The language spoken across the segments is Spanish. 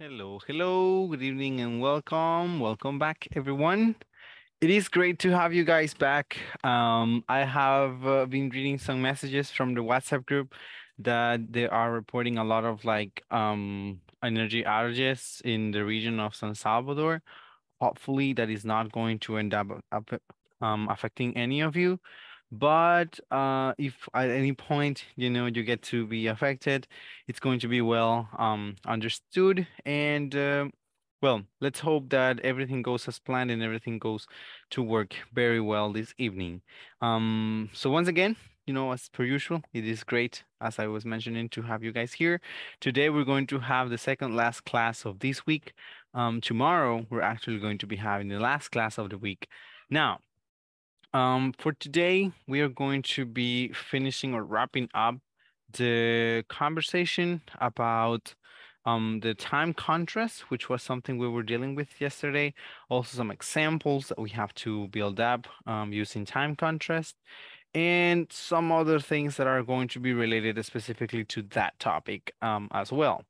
Hello, hello, good evening and welcome. Welcome back, everyone. It is great to have you guys back. Um, I have uh, been reading some messages from the WhatsApp group that they are reporting a lot of like um, energy outages in the region of San Salvador. Hopefully that is not going to end up, up uh, um, affecting any of you but uh, if at any point you know you get to be affected it's going to be well um, understood and uh, well let's hope that everything goes as planned and everything goes to work very well this evening um, so once again you know as per usual it is great as i was mentioning to have you guys here today we're going to have the second last class of this week um, tomorrow we're actually going to be having the last class of the week now um, for today, we are going to be finishing or wrapping up the conversation about um, the time contrast, which was something we were dealing with yesterday. Also, some examples that we have to build up um, using time contrast and some other things that are going to be related specifically to that topic um, as well.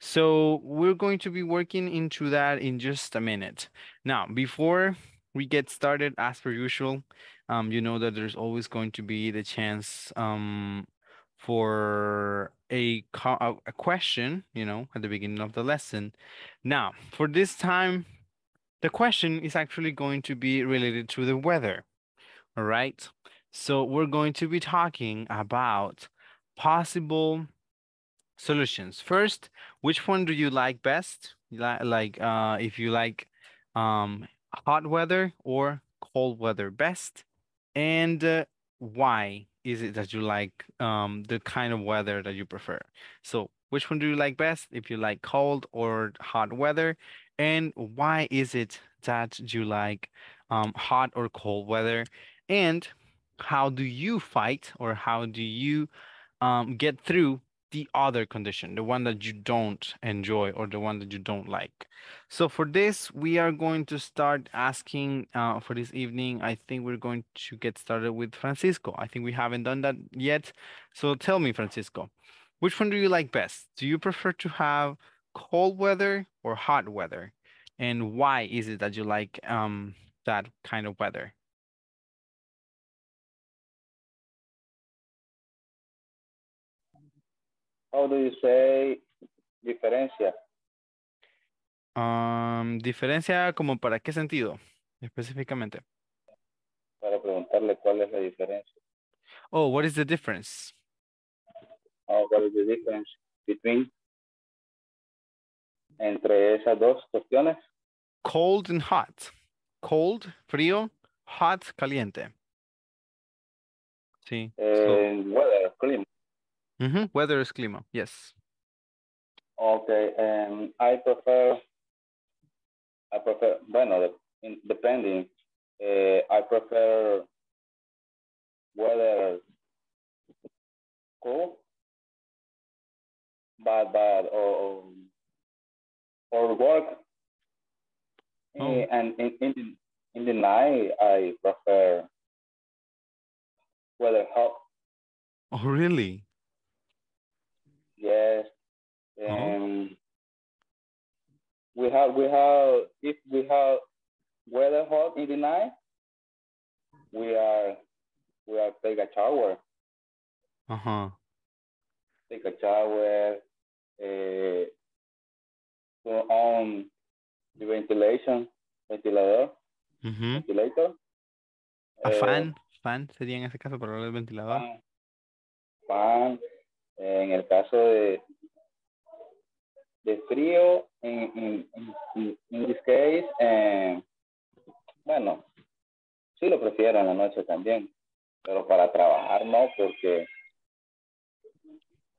So we're going to be working into that in just a minute. Now, before we get started as per usual. Um, you know that there's always going to be the chance um, for a, a question, you know, at the beginning of the lesson. Now, for this time, the question is actually going to be related to the weather, all right? So we're going to be talking about possible solutions. First, which one do you like best? Like, uh, if you like um, hot weather or cold weather best? And uh, why is it that you like um, the kind of weather that you prefer? So, which one do you like best if you like cold or hot weather? And why is it that you like um, hot or cold weather? And how do you fight or how do you um, get through the other condition, the one that you don't enjoy or the one that you don't like. So for this, we are going to start asking uh, for this evening. I think we're going to get started with Francisco. I think we haven't done that yet. So tell me, Francisco, which one do you like best? Do you prefer to have cold weather or hot weather? And why is it that you like um, that kind of weather? How do you say diferencia? Um, diferencia como para qué sentido específicamente? Para preguntarle cuál es la diferencia. Oh, what is the difference? Oh, what is the difference between entre esas dos cuestiones? Cold and hot. Cold, frío, hot, caliente. Sí. Eh, el clima. Mm -hmm. Weather is clima, yes. Okay, um, I prefer, I prefer, bueno, depending, uh, I prefer weather cool, bad, bad, or, or work. Oh. Eh, and in, in, in the night, I prefer weather hot. Oh, really? Yes. Uh-huh. We have we have if we have weather hot in the night, we are we are take a shower. Uh Take a shower. eh turn on the ventilation, ventilador, uh-huh. ventilator. A eh, fan, fan sería en ese caso para el ventilador. fan en el caso de, de frío, en this case, eh, bueno, sí lo prefiero en la noche también, pero para trabajar no, porque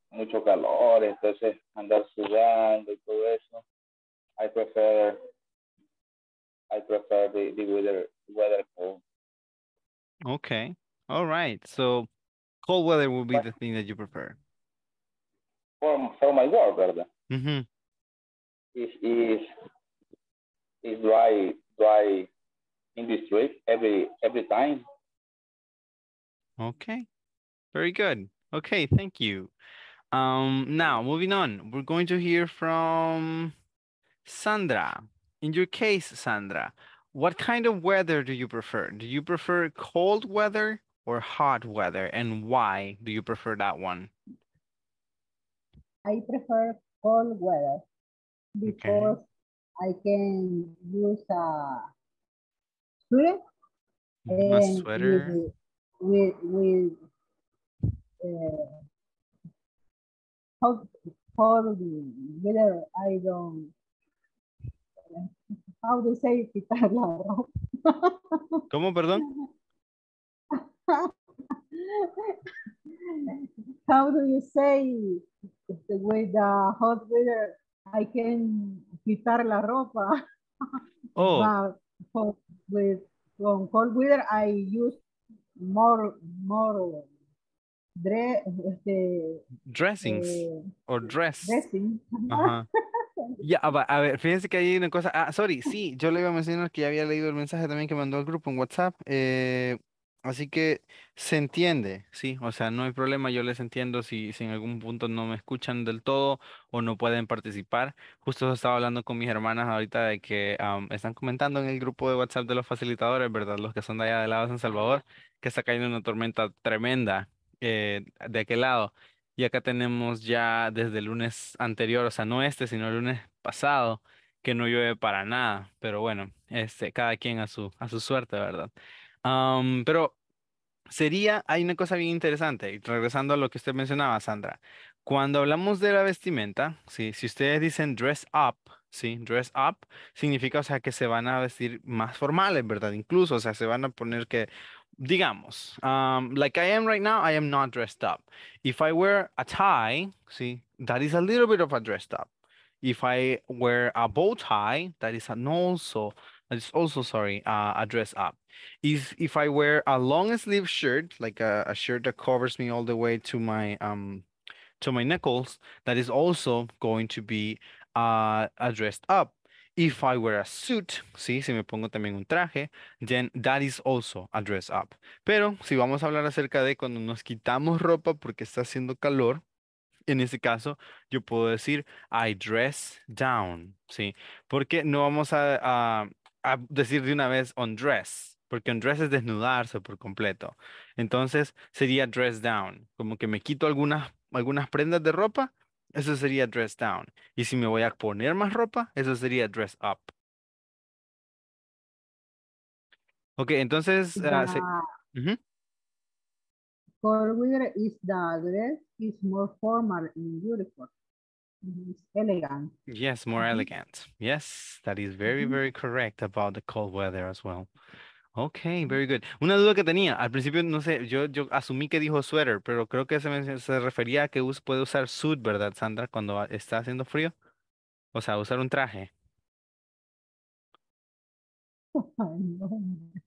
mucho calor, entonces andar sudando y todo eso. I prefer, I prefer the, the weather, weather cold. Okay, all right, so cold weather will be the thing that you prefer. for, for my work, ¿verdad? Mm-hmm. Is is is dry dry in the street every every time. Okay, very good. Okay, thank you. Um, now moving on, we're going to hear from Sandra. In your case, Sandra, what kind of weather do you prefer? Do you prefer cold weather or hot weather, and why do you prefer that one? I prefer cold weather because okay. I can use a sweater. A sweater. With, with, uh, cold, cold weather, I don't, how to say quitar la ropa. ¿Cómo, perdón? how do you say con el the hot weather, I can quitar la ropa. Oh. Ah, con cold weather, I use more, more este, dressings eh, or dress. Ajá. Ya, a ver, fíjense que hay una cosa. Ah, sorry, sí, yo le iba a mencionar que ya había leído el mensaje también que mandó el grupo en WhatsApp. Eh, Así que se entiende, sí, o sea, no hay problema, yo les entiendo si, si en algún punto no me escuchan del todo o no pueden participar. Justo estaba hablando con mis hermanas ahorita de que están comentando en el grupo de WhatsApp de los facilitadores, ¿verdad? Los que son de allá del lado de San Salvador, que está cayendo una tormenta tremenda eh, de aquel lado. Y acá tenemos ya desde el lunes anterior, o sea, no este, sino el lunes pasado, que no llueve para nada, pero bueno, este, cada quien a su, a su suerte, ¿verdad? pero sería, hay una cosa bien interesante, regresando a lo que usted mencionaba, Sandra. Cuando hablamos de la vestimenta, ¿sí? si ustedes dicen dress up, ¿sí? Dress up significa, o sea, que se van a vestir más formales, ¿verdad? Incluso, o sea, se van a poner que, digamos, like I am right now, I am not dressed up. If I wear a tie, That is a little bit of a dressed up. If I wear a bow tie, that is also, also, sorry, a dress up. is if I wear a long sleeve shirt, like a, a shirt that covers me all the way to my um to my knuckles, that is also going to be uh, dressed up. If I wear a suit, sí, si me pongo también un traje, then that is also a dress up. Pero si vamos a hablar acerca de cuando nos quitamos ropa porque está haciendo calor, en ese caso, yo puedo decir I dress down, ¿sí? Porque no vamos a, a, a decir de una vez undress, porque dress es desnudarse por completo. Entonces sería dress down, como que me quito algunas, algunas prendas de ropa, eso sería dress down. Y si me voy a poner más ropa, eso sería dress up. Ok, entonces... Uh, se... is the dress is more formal and beautiful. It's elegant. Yes, more elegant. Yes, that is very, very correct about the cold weather as well. Ok, very good. Una duda que tenía, al principio no sé, yo, yo asumí que dijo sweater, pero creo que se, se refería a que puede usar suit, ¿verdad, Sandra, cuando está haciendo frío? O sea, usar un traje.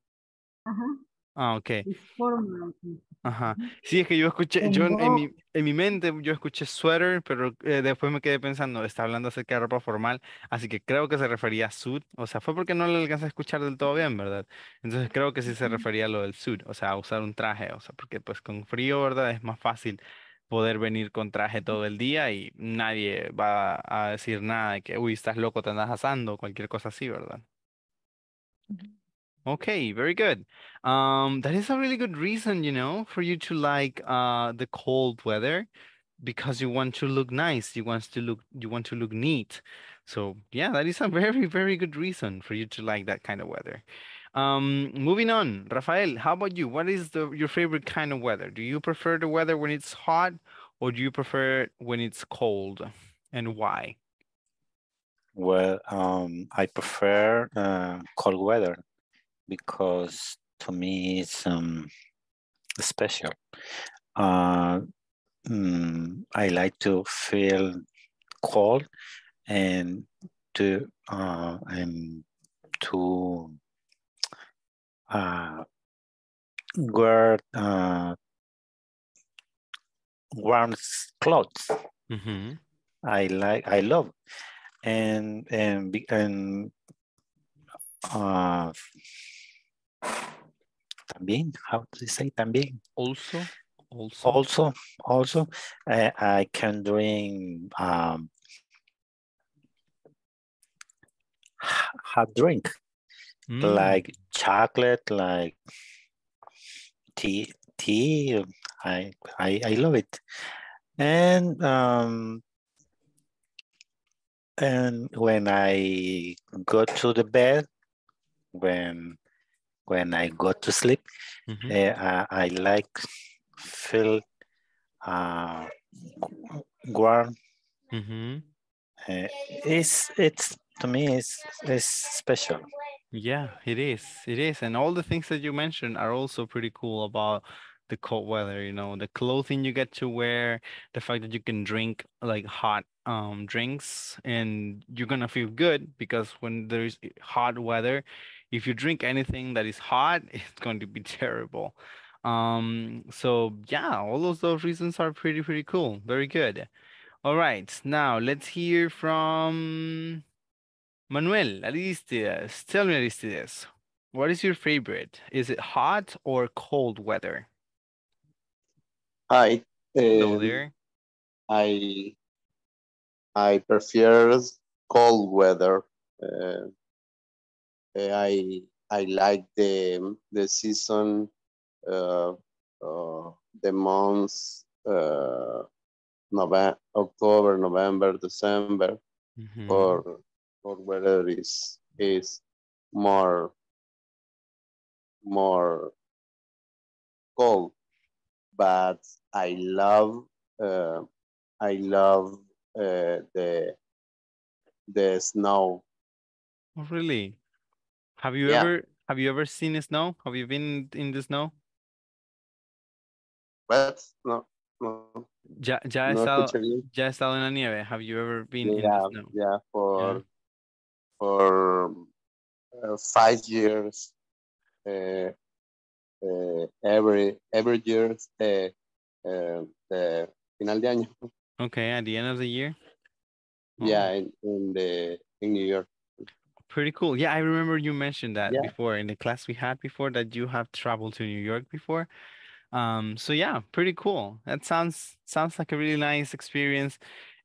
Ah, ok. Ajá. Sí, es que yo escuché, yo en, mi, en mi, mente yo escuché sweater, pero eh, después me quedé pensando, está hablando acerca de ropa formal, así que creo que se refería a suit, o sea, fue porque no le alcancé a escuchar del todo bien, ¿verdad? Entonces creo que sí se refería a lo del suit, o sea, a usar un traje, o sea, porque pues con frío, ¿verdad? Es más fácil poder venir con traje todo el día y nadie va a decir nada de que, uy, estás loco, te andas asando, cualquier cosa así, ¿verdad? Okay, very good. Um, that is a really good reason, you know, for you to like uh, the cold weather because you want to look nice. You want to look you want to look neat. So yeah, that is a very very good reason for you to like that kind of weather. Um, moving on, Rafael, how about you? What is the, your favorite kind of weather? Do you prefer the weather when it's hot or do you prefer it when it's cold and why? Well, um, I prefer uh, cold weather because to me it's um, special. Uh, mm, I like to feel cold and to uh, and to uh, wear uh, warm clothes. Mm -hmm. I like I love and and and uh, También, how to say también? Also, also. Also, also, uh, I can drink, um, hot drink, mm. like chocolate, like tea, tea. I, I, I love it. And um, and when I go to the bed, when when I go to sleep. Mm -hmm. uh, I like feel uh, warm. Mm -hmm. uh, it's it's to me it's, it's special. Yeah, it is. It is, and all the things that you mentioned are also pretty cool about the cold weather. You know, the clothing you get to wear, the fact that you can drink like hot um, drinks, and you're gonna feel good because when there's hot weather, if you drink anything that is hot, it's going to be terrible. Um, so yeah, all of those reasons are pretty, pretty cool. Very good. All right, now let's hear from Manuel Aristides. Tell me, Aristides, what is your favorite? Is it hot or cold weather? Hi. Um, I I prefer cold weather. Uh, I I like the the season, uh, uh, the months, uh, November, October, November, December, mm -hmm. or or whether is is more more cold. But I love uh, I love uh, the the snow. Oh, really? Have you yeah. ever have you ever seen snow? Have you been in the snow? What? No. no. Ya, ya, no estado, ya estado en la nieve. Have you ever been yeah, in the snow? Yeah, for yeah. for uh, five years. Uh, uh, every every year the eh, the final de año. Okay, at the end of the year. Oh. Yeah, in, in the in New York pretty cool. Yeah, I remember you mentioned that yeah. before in the class we had before that you have traveled to New York before. Um, so yeah, pretty cool. That sounds sounds like a really nice experience.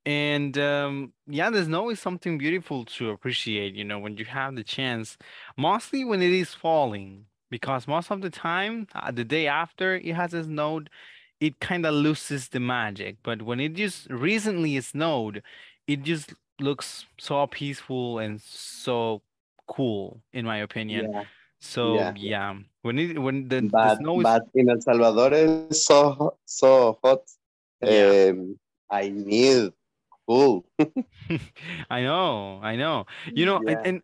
And um, yeah, there's always something beautiful to appreciate, you know, when you have the chance, mostly when it is falling, because most of the time, uh, the day after it has snowed, it kind of loses the magic. But when it just recently snowed, it just looks so peaceful and so cool in my opinion. Yeah. So yeah. yeah. when it when the, but, the snow is... but in El Salvador is so so hot. Yeah. Um, I need cool. I know, I know. You know, yeah. and, and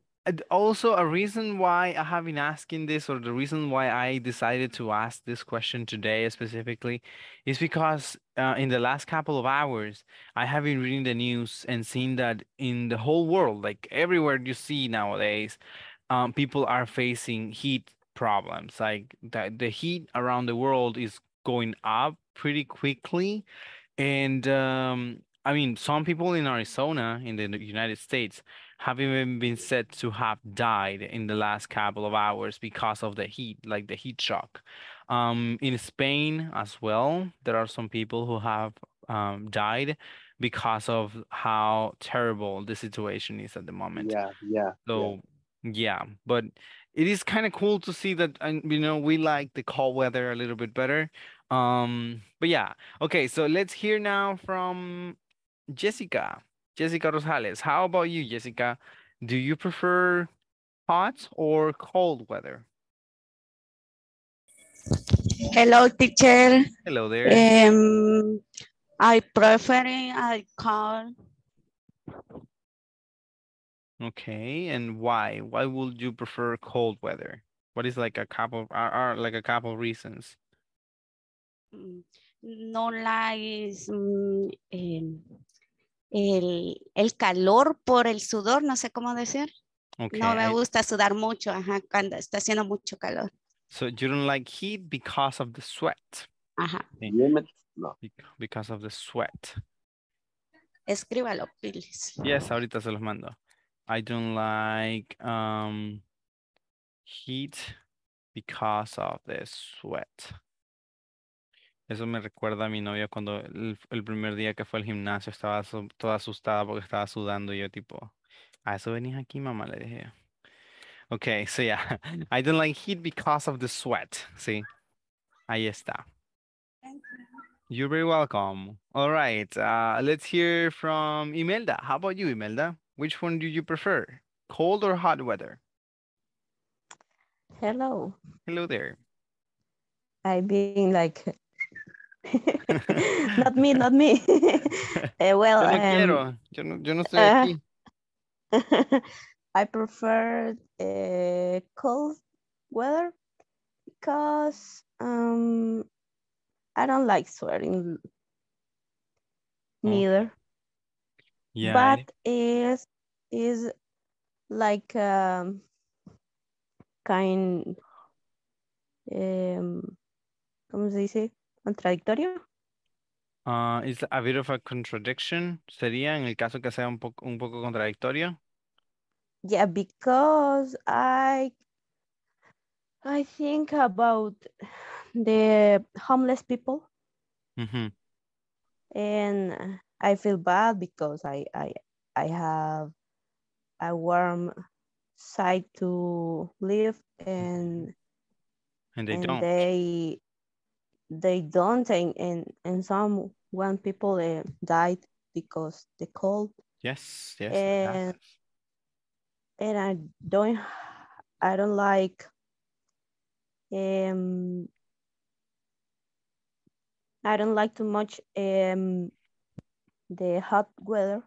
also a reason why I have been asking this, or the reason why I decided to ask this question today specifically, is because uh, in the last couple of hours, I have been reading the news and seeing that in the whole world, like everywhere you see nowadays, um, people are facing heat problems. Like the, the heat around the world is going up pretty quickly, and um, I mean, some people in Arizona, in the United States, have even been said to have died in the last couple of hours because of the heat, like the heat shock. Um, in Spain as well, there are some people who have um, died because of how terrible the situation is at the moment. Yeah, yeah. So, yeah, yeah. but it is kind of cool to see that, you know, we like the cold weather a little bit better. Um, but yeah, okay, so let's hear now from Jessica. Jessica Rosales. How about you, Jessica? Do you prefer hot or cold weather? Hello, teacher. Hello there. Um, I prefer I call. Okay, and why? Why would you prefer cold weather? What is like a couple are, are like a couple reasons? Mm, no like um, mm, el, el, calor por el sudor, no sé cómo decir. No me gusta sudar mucho, ajá, cuando está haciendo mucho calor. So you don't like heat because of the sweat. Ajá. Because of the sweat. Escríbalo, please. Yes, ahorita se los mando. I don't like um, heat because of the sweat. Eso me recuerda a mi novia cuando el, el primer día que fue al gimnasio estaba so- toda asustada porque estaba sudando y yo tipo, ¿a ah, eso venís aquí, mamá? Le dije. Okay, so yeah, I don't like heat because of the sweat. si ahí está. you. You're very welcome. All right, uh, let's hear from Imelda. How about you, Imelda? Which one do you prefer, cold or hot weather? Hello. Hello there. I've been like not me, not me. uh, well, yo no um, quiero, yo no, yo no estoy uh, aquí. I prefer uh, cold weather because um, I don't like sweating mm. neither. Yeah. But it is like um, kind um, ¿cómo se dice? contradictorio? Uh, ah, it's a bit of a contradiction. Sería en el caso que sea un poco, un poco contradictorio. Yeah, because I I think about the homeless people. Mm -hmm. And I feel bad because I I I have a warm side to live and and they and don't they they don't and and, and some when people uh, died because the cold yes yes and, and i don't i don't like um i don't like too much um the hot weather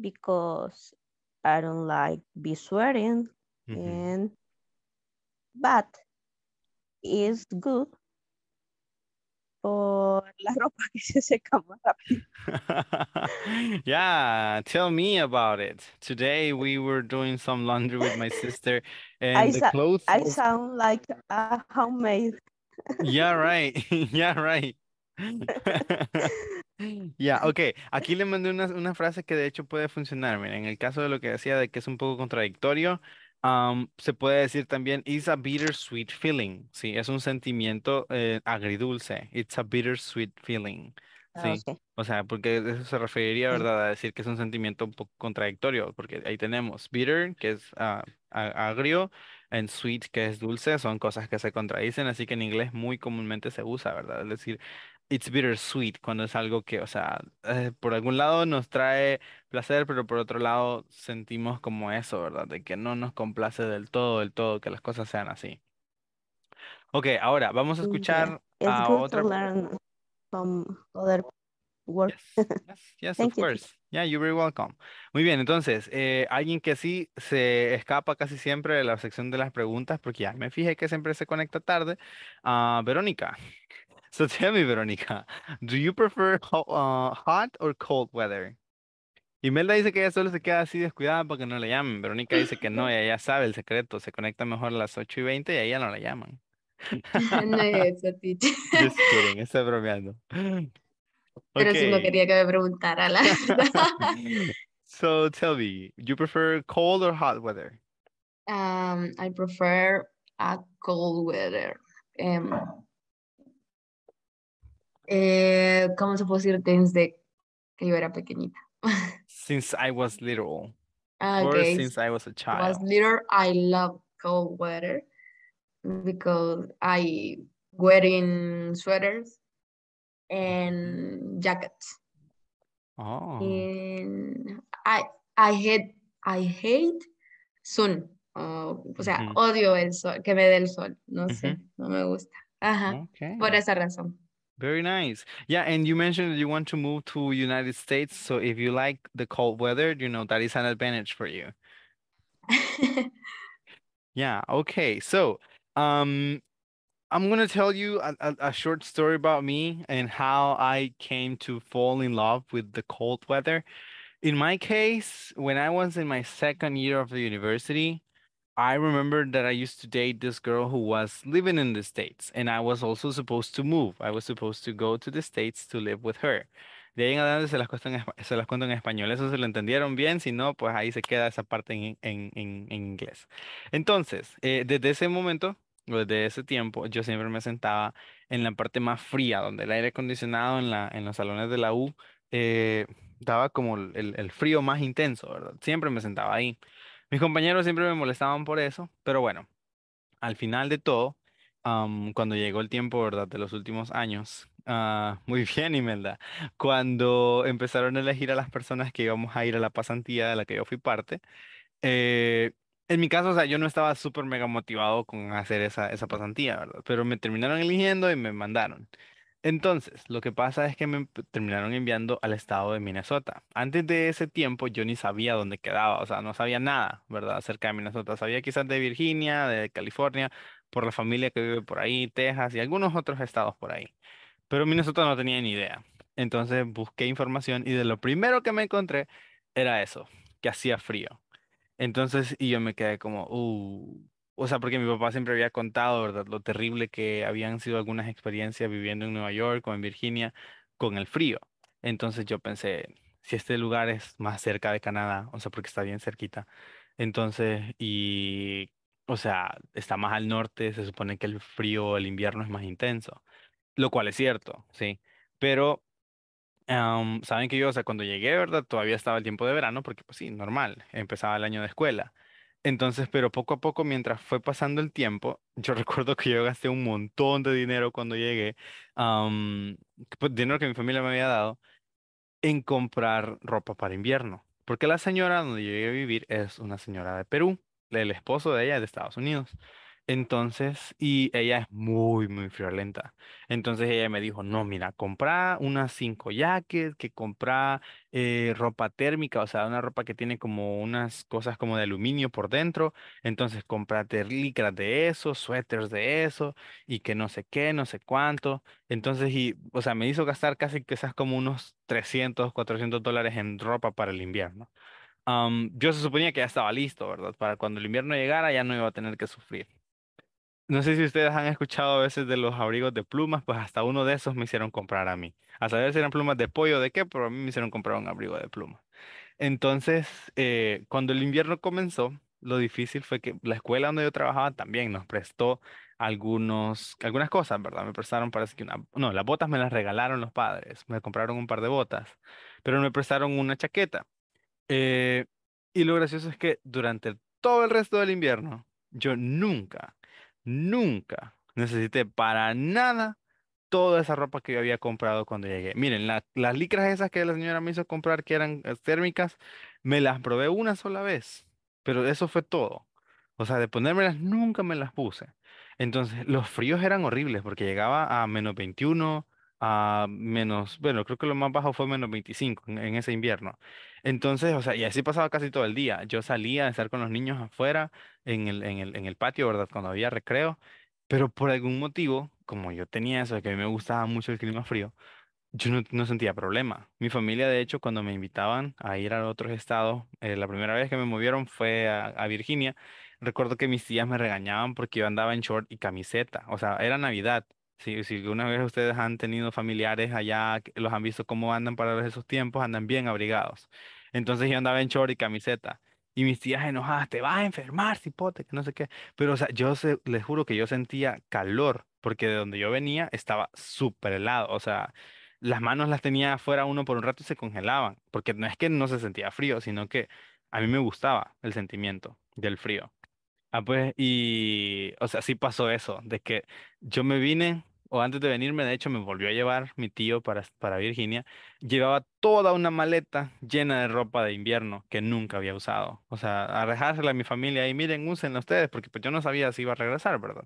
because i don't like be sweating mm -hmm. and but it's good por la ropa que se seca más rápido. yeah, tell me about it. Today we were doing some laundry with my sister and I the clothes. I sound like a homemade. yeah, right. yeah, right. Ya, yeah, ok. Aquí le mandé una, una, frase que de hecho puede funcionar. Miren, en el caso de lo que decía de que es un poco contradictorio, se puede decir también, it's a sweet feeling, ¿sí? Es un sentimiento eh, agridulce, it's a sweet feeling, ah, ¿sí? O sea, porque eso se referiría, ¿verdad? A decir que es un sentimiento un poco contradictorio, porque ahí tenemos bitter, que es ah, agrio, y sweet, que es dulce, son cosas que se contradicen, así que en inglés muy comúnmente se usa, ¿verdad? Es decir, It's bittersweet cuando es algo que, o sea, eh, por algún lado nos trae placer, pero por otro lado sentimos como eso, ¿verdad? De que no nos complace del todo, del todo, que las cosas sean así. Ok, ahora vamos a mm, escuchar a good otra. learn other Yes, of you. course. Yeah, you're very welcome. Muy bien, entonces, eh, alguien que sí se escapa casi siempre de la sección de las preguntas, porque ya me fijé que siempre se conecta tarde, a ah, Verónica. So tell me, Verónica, do you prefer uh, hot or cold weather? Melda dice que ella solo se queda así descuidada porque no le llaman. Verónica dice que no, ella ya sabe el secreto, se conecta mejor a las 8 y 20 y a ella no la llaman. no es eso, teacher. Just kidding, estoy bromeando. Pero si no quería que me preguntara la so tell me, do you prefer cold or hot weather? Um, I prefer a cold weather. Um, eh, ¿cómo se puede decir? Desde que yo era pequeñita. Since I was little. Ah, okay. Or since I was a child. Was little, I love cold weather because I wearing sweaters and jackets. Oh. And I I hate I hate sun. Oh, o sea, mm-hmm. odio el sol, que me dé el sol. No mm-hmm. sé, no me gusta. Ajá. Por esa razón. Very nice. Yeah, and you mentioned that you want to move to United States, so if you like the cold weather, you know that is an advantage for you. yeah, okay. So, um I'm going to tell you a, a, a, short story about me and how I came to fall in love with the cold weather. In my case, when I was in my second year of the university, I remember that I used to date this girl who was living in the States, and I was also supposed to move. I was supposed to go to the States to live with her. De ahí en adelante se las, cuento en, se las en español. Eso se lo entendieron bien. Si no, pues ahí se queda esa parte en, en, en, inglés. Entonces, eh, desde ese momento, desde ese tiempo, yo siempre me sentaba en la parte más fría, donde el aire acondicionado en, la, en los salones de la U eh, daba como el, el, frío más intenso, ¿verdad? Siempre me sentaba ahí. Mis compañeros siempre me molestaban por eso, pero bueno, al final de todo, cuando llegó el tiempo, ¿verdad? De los últimos años, ah, muy bien, Imelda, cuando empezaron a elegir a las personas que íbamos a ir a la pasantía de la que yo fui parte, eh, en mi caso, o sea, yo no estaba súper mega motivado con hacer esa, esa pasantía, ¿verdad? Pero me terminaron eligiendo y me mandaron. Entonces, lo que pasa es que me terminaron enviando al estado de Minnesota. Antes de ese tiempo yo ni sabía dónde quedaba, o sea, no sabía nada, ¿verdad? Acerca de Minnesota. Sabía quizás de Virginia, de California, por la familia que vive por ahí, Texas y algunos otros estados por ahí. Pero Minnesota no tenía ni idea. Entonces busqué información y de lo primero que me encontré era eso, que hacía frío. Entonces, y yo me quedé como, uh, o sea, porque mi papá siempre había contado, ¿verdad? Lo terrible que habían sido algunas experiencias viviendo en Nueva York o en Virginia con el frío. Entonces yo pensé, si este lugar es más cerca de Canadá, o sea, porque está bien cerquita, entonces, y, o sea, está más al norte, se supone que el frío, el invierno es más intenso, lo cual es cierto, sí, pero... Saben que yo, o sea, cuando llegué, ¿verdad? Todavía estaba el tiempo de verano, porque pues sí, normal, empezaba el año de escuela. Entonces, pero poco a poco, mientras fue pasando el tiempo, yo recuerdo que yo gasté un montón de dinero cuando llegué, pues, dinero que mi familia me había dado, en comprar ropa para invierno. Porque la señora donde llegué a vivir es una señora de Perú, el esposo de ella es de Estados Unidos. Entonces, y ella es muy, muy friolenta. Entonces ella me dijo, no, mira, compra unas cinco jackets, que compra eh, ropa térmica, o sea, una ropa que tiene como unas cosas como de aluminio por dentro. Entonces, comprá licras de eso, suéteres de eso, y que no sé qué, no sé cuánto. Entonces, y, o sea, me hizo gastar casi quizás como unos 300, 400 dólares en ropa para el invierno. yo se suponía que ya estaba listo, ¿verdad? Para cuando el invierno llegara ya no iba a tener que sufrir. No sé si ustedes han escuchado a veces de los abrigos de plumas, pues hasta uno de esos me hicieron comprar a mí. A saber si eran plumas de pollo o de qué, pero a mí me hicieron comprar un abrigo de plumas. Entonces, eh, cuando el invierno comenzó, lo difícil fue que la escuela donde yo trabajaba también nos prestó algunos, algunas cosas, ¿verdad? Me prestaron, parece que una, no, las botas me las regalaron los padres, me compraron un par de botas, pero me prestaron una chaqueta. Eh, y lo gracioso es que durante todo el resto del invierno, yo nunca nunca necesité para nada toda esa ropa que yo había comprado cuando llegué. Miren, las licras esas que la señora me hizo comprar, que eran eh, térmicas, me las probé una sola vez, pero eso fue todo. O sea, de ponérmelas nunca me las puse. Entonces, los fríos eran horribles porque llegaba a menos 21, a menos, bueno, creo que lo más bajo fue menos 25 en, ese invierno. Entonces, o sea, y así pasaba casi todo el día. Yo salía a estar con los niños afuera, en el, en el, en el patio, ¿verdad? Cuando había recreo, pero por algún motivo, como yo tenía eso, que a mí me gustaba mucho el clima frío, yo no, sentía problema. Mi familia, de hecho, cuando me invitaban a ir a otros estados, eh, la primera vez que me movieron fue a, a, Virginia. Recuerdo que mis tías me regañaban porque yo andaba en short y camiseta. O sea, era Navidad si, si vez ustedes han tenido familiares allá, los han visto cómo andan para esos tiempos, andan bien abrigados. Entonces yo andaba en short y camiseta. Y mis tías enojadas, te vas a enfermar, cipote, que no sé qué. Pero, o sea, yo les juro que yo sentía calor, porque de donde yo venía estaba súper helado. O sea, las manos las tenía afuera uno por un rato y se congelaban. Porque no es que no se sentía frío, sino que a mí me gustaba el sentimiento del frío. Ah, pues, y, o sea, sí pasó eso, de que yo me vine o antes de venirme, de hecho, me volvió a llevar mi tío para, para Virginia. Llevaba toda una maleta llena de ropa de invierno que nunca había usado. O sea, a dejársela a mi familia y miren, úsenla ustedes, porque pues yo no sabía si iba a regresar, ¿verdad?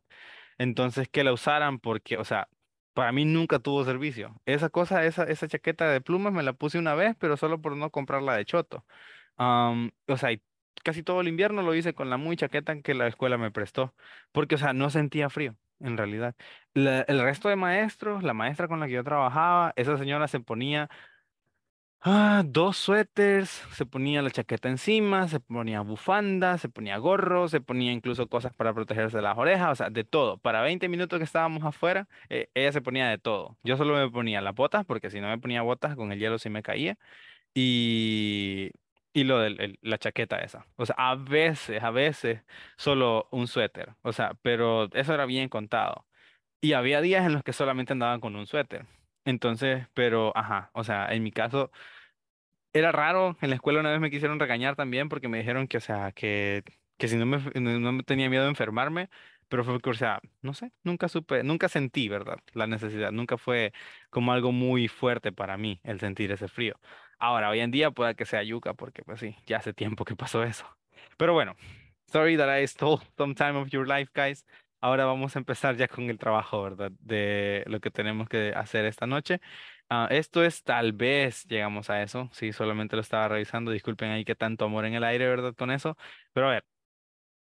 Entonces, que la usaran porque, o sea, para mí nunca tuvo servicio. Esa cosa, esa, esa chaqueta de plumas me la puse una vez, pero solo por no comprarla de choto. o sea, casi todo el invierno lo hice con la muy chaqueta que la escuela me prestó, porque, o sea, no sentía frío en realidad. el resto de maestros, la maestra con la que yo trabajaba, esa señora se ponía ah, dos suéteres, se ponía la chaqueta encima, se ponía bufanda, se ponía gorro, se ponía incluso cosas para protegerse de las orejas, o sea, de todo. Para 20 minutos que estábamos afuera, eh, ella se ponía de todo. Yo solo me ponía las botas, porque si no me ponía botas, con el hielo sí me caía. Y y lo de la chaqueta esa. O sea, a veces, a veces, solo un suéter. O sea, pero eso era bien contado. Y había días en los que solamente andaban con un suéter. Entonces, pero, ajá, o sea, en mi caso, era raro. En la escuela una vez me quisieron regañar también porque me dijeron que, o sea, que, que si no me, no tenía miedo de enfermarme, pero fue, o sea, no sé, nunca supe, nunca sentí, ¿verdad? La necesidad, nunca fue como algo muy fuerte para mí el sentir ese frío. Ahora, hoy en día pueda que sea yuca, porque pues sí, ya hace tiempo que pasó eso. Pero bueno, sorry that I stole some time of your life, guys. Ahora vamos a empezar ya con el trabajo, ¿verdad? De lo que tenemos que hacer esta noche. Ah, esto es tal vez llegamos a eso. Sí, solamente lo estaba revisando. Disculpen ahí que tanto amor en el aire, ¿verdad? Con eso. Pero a ver.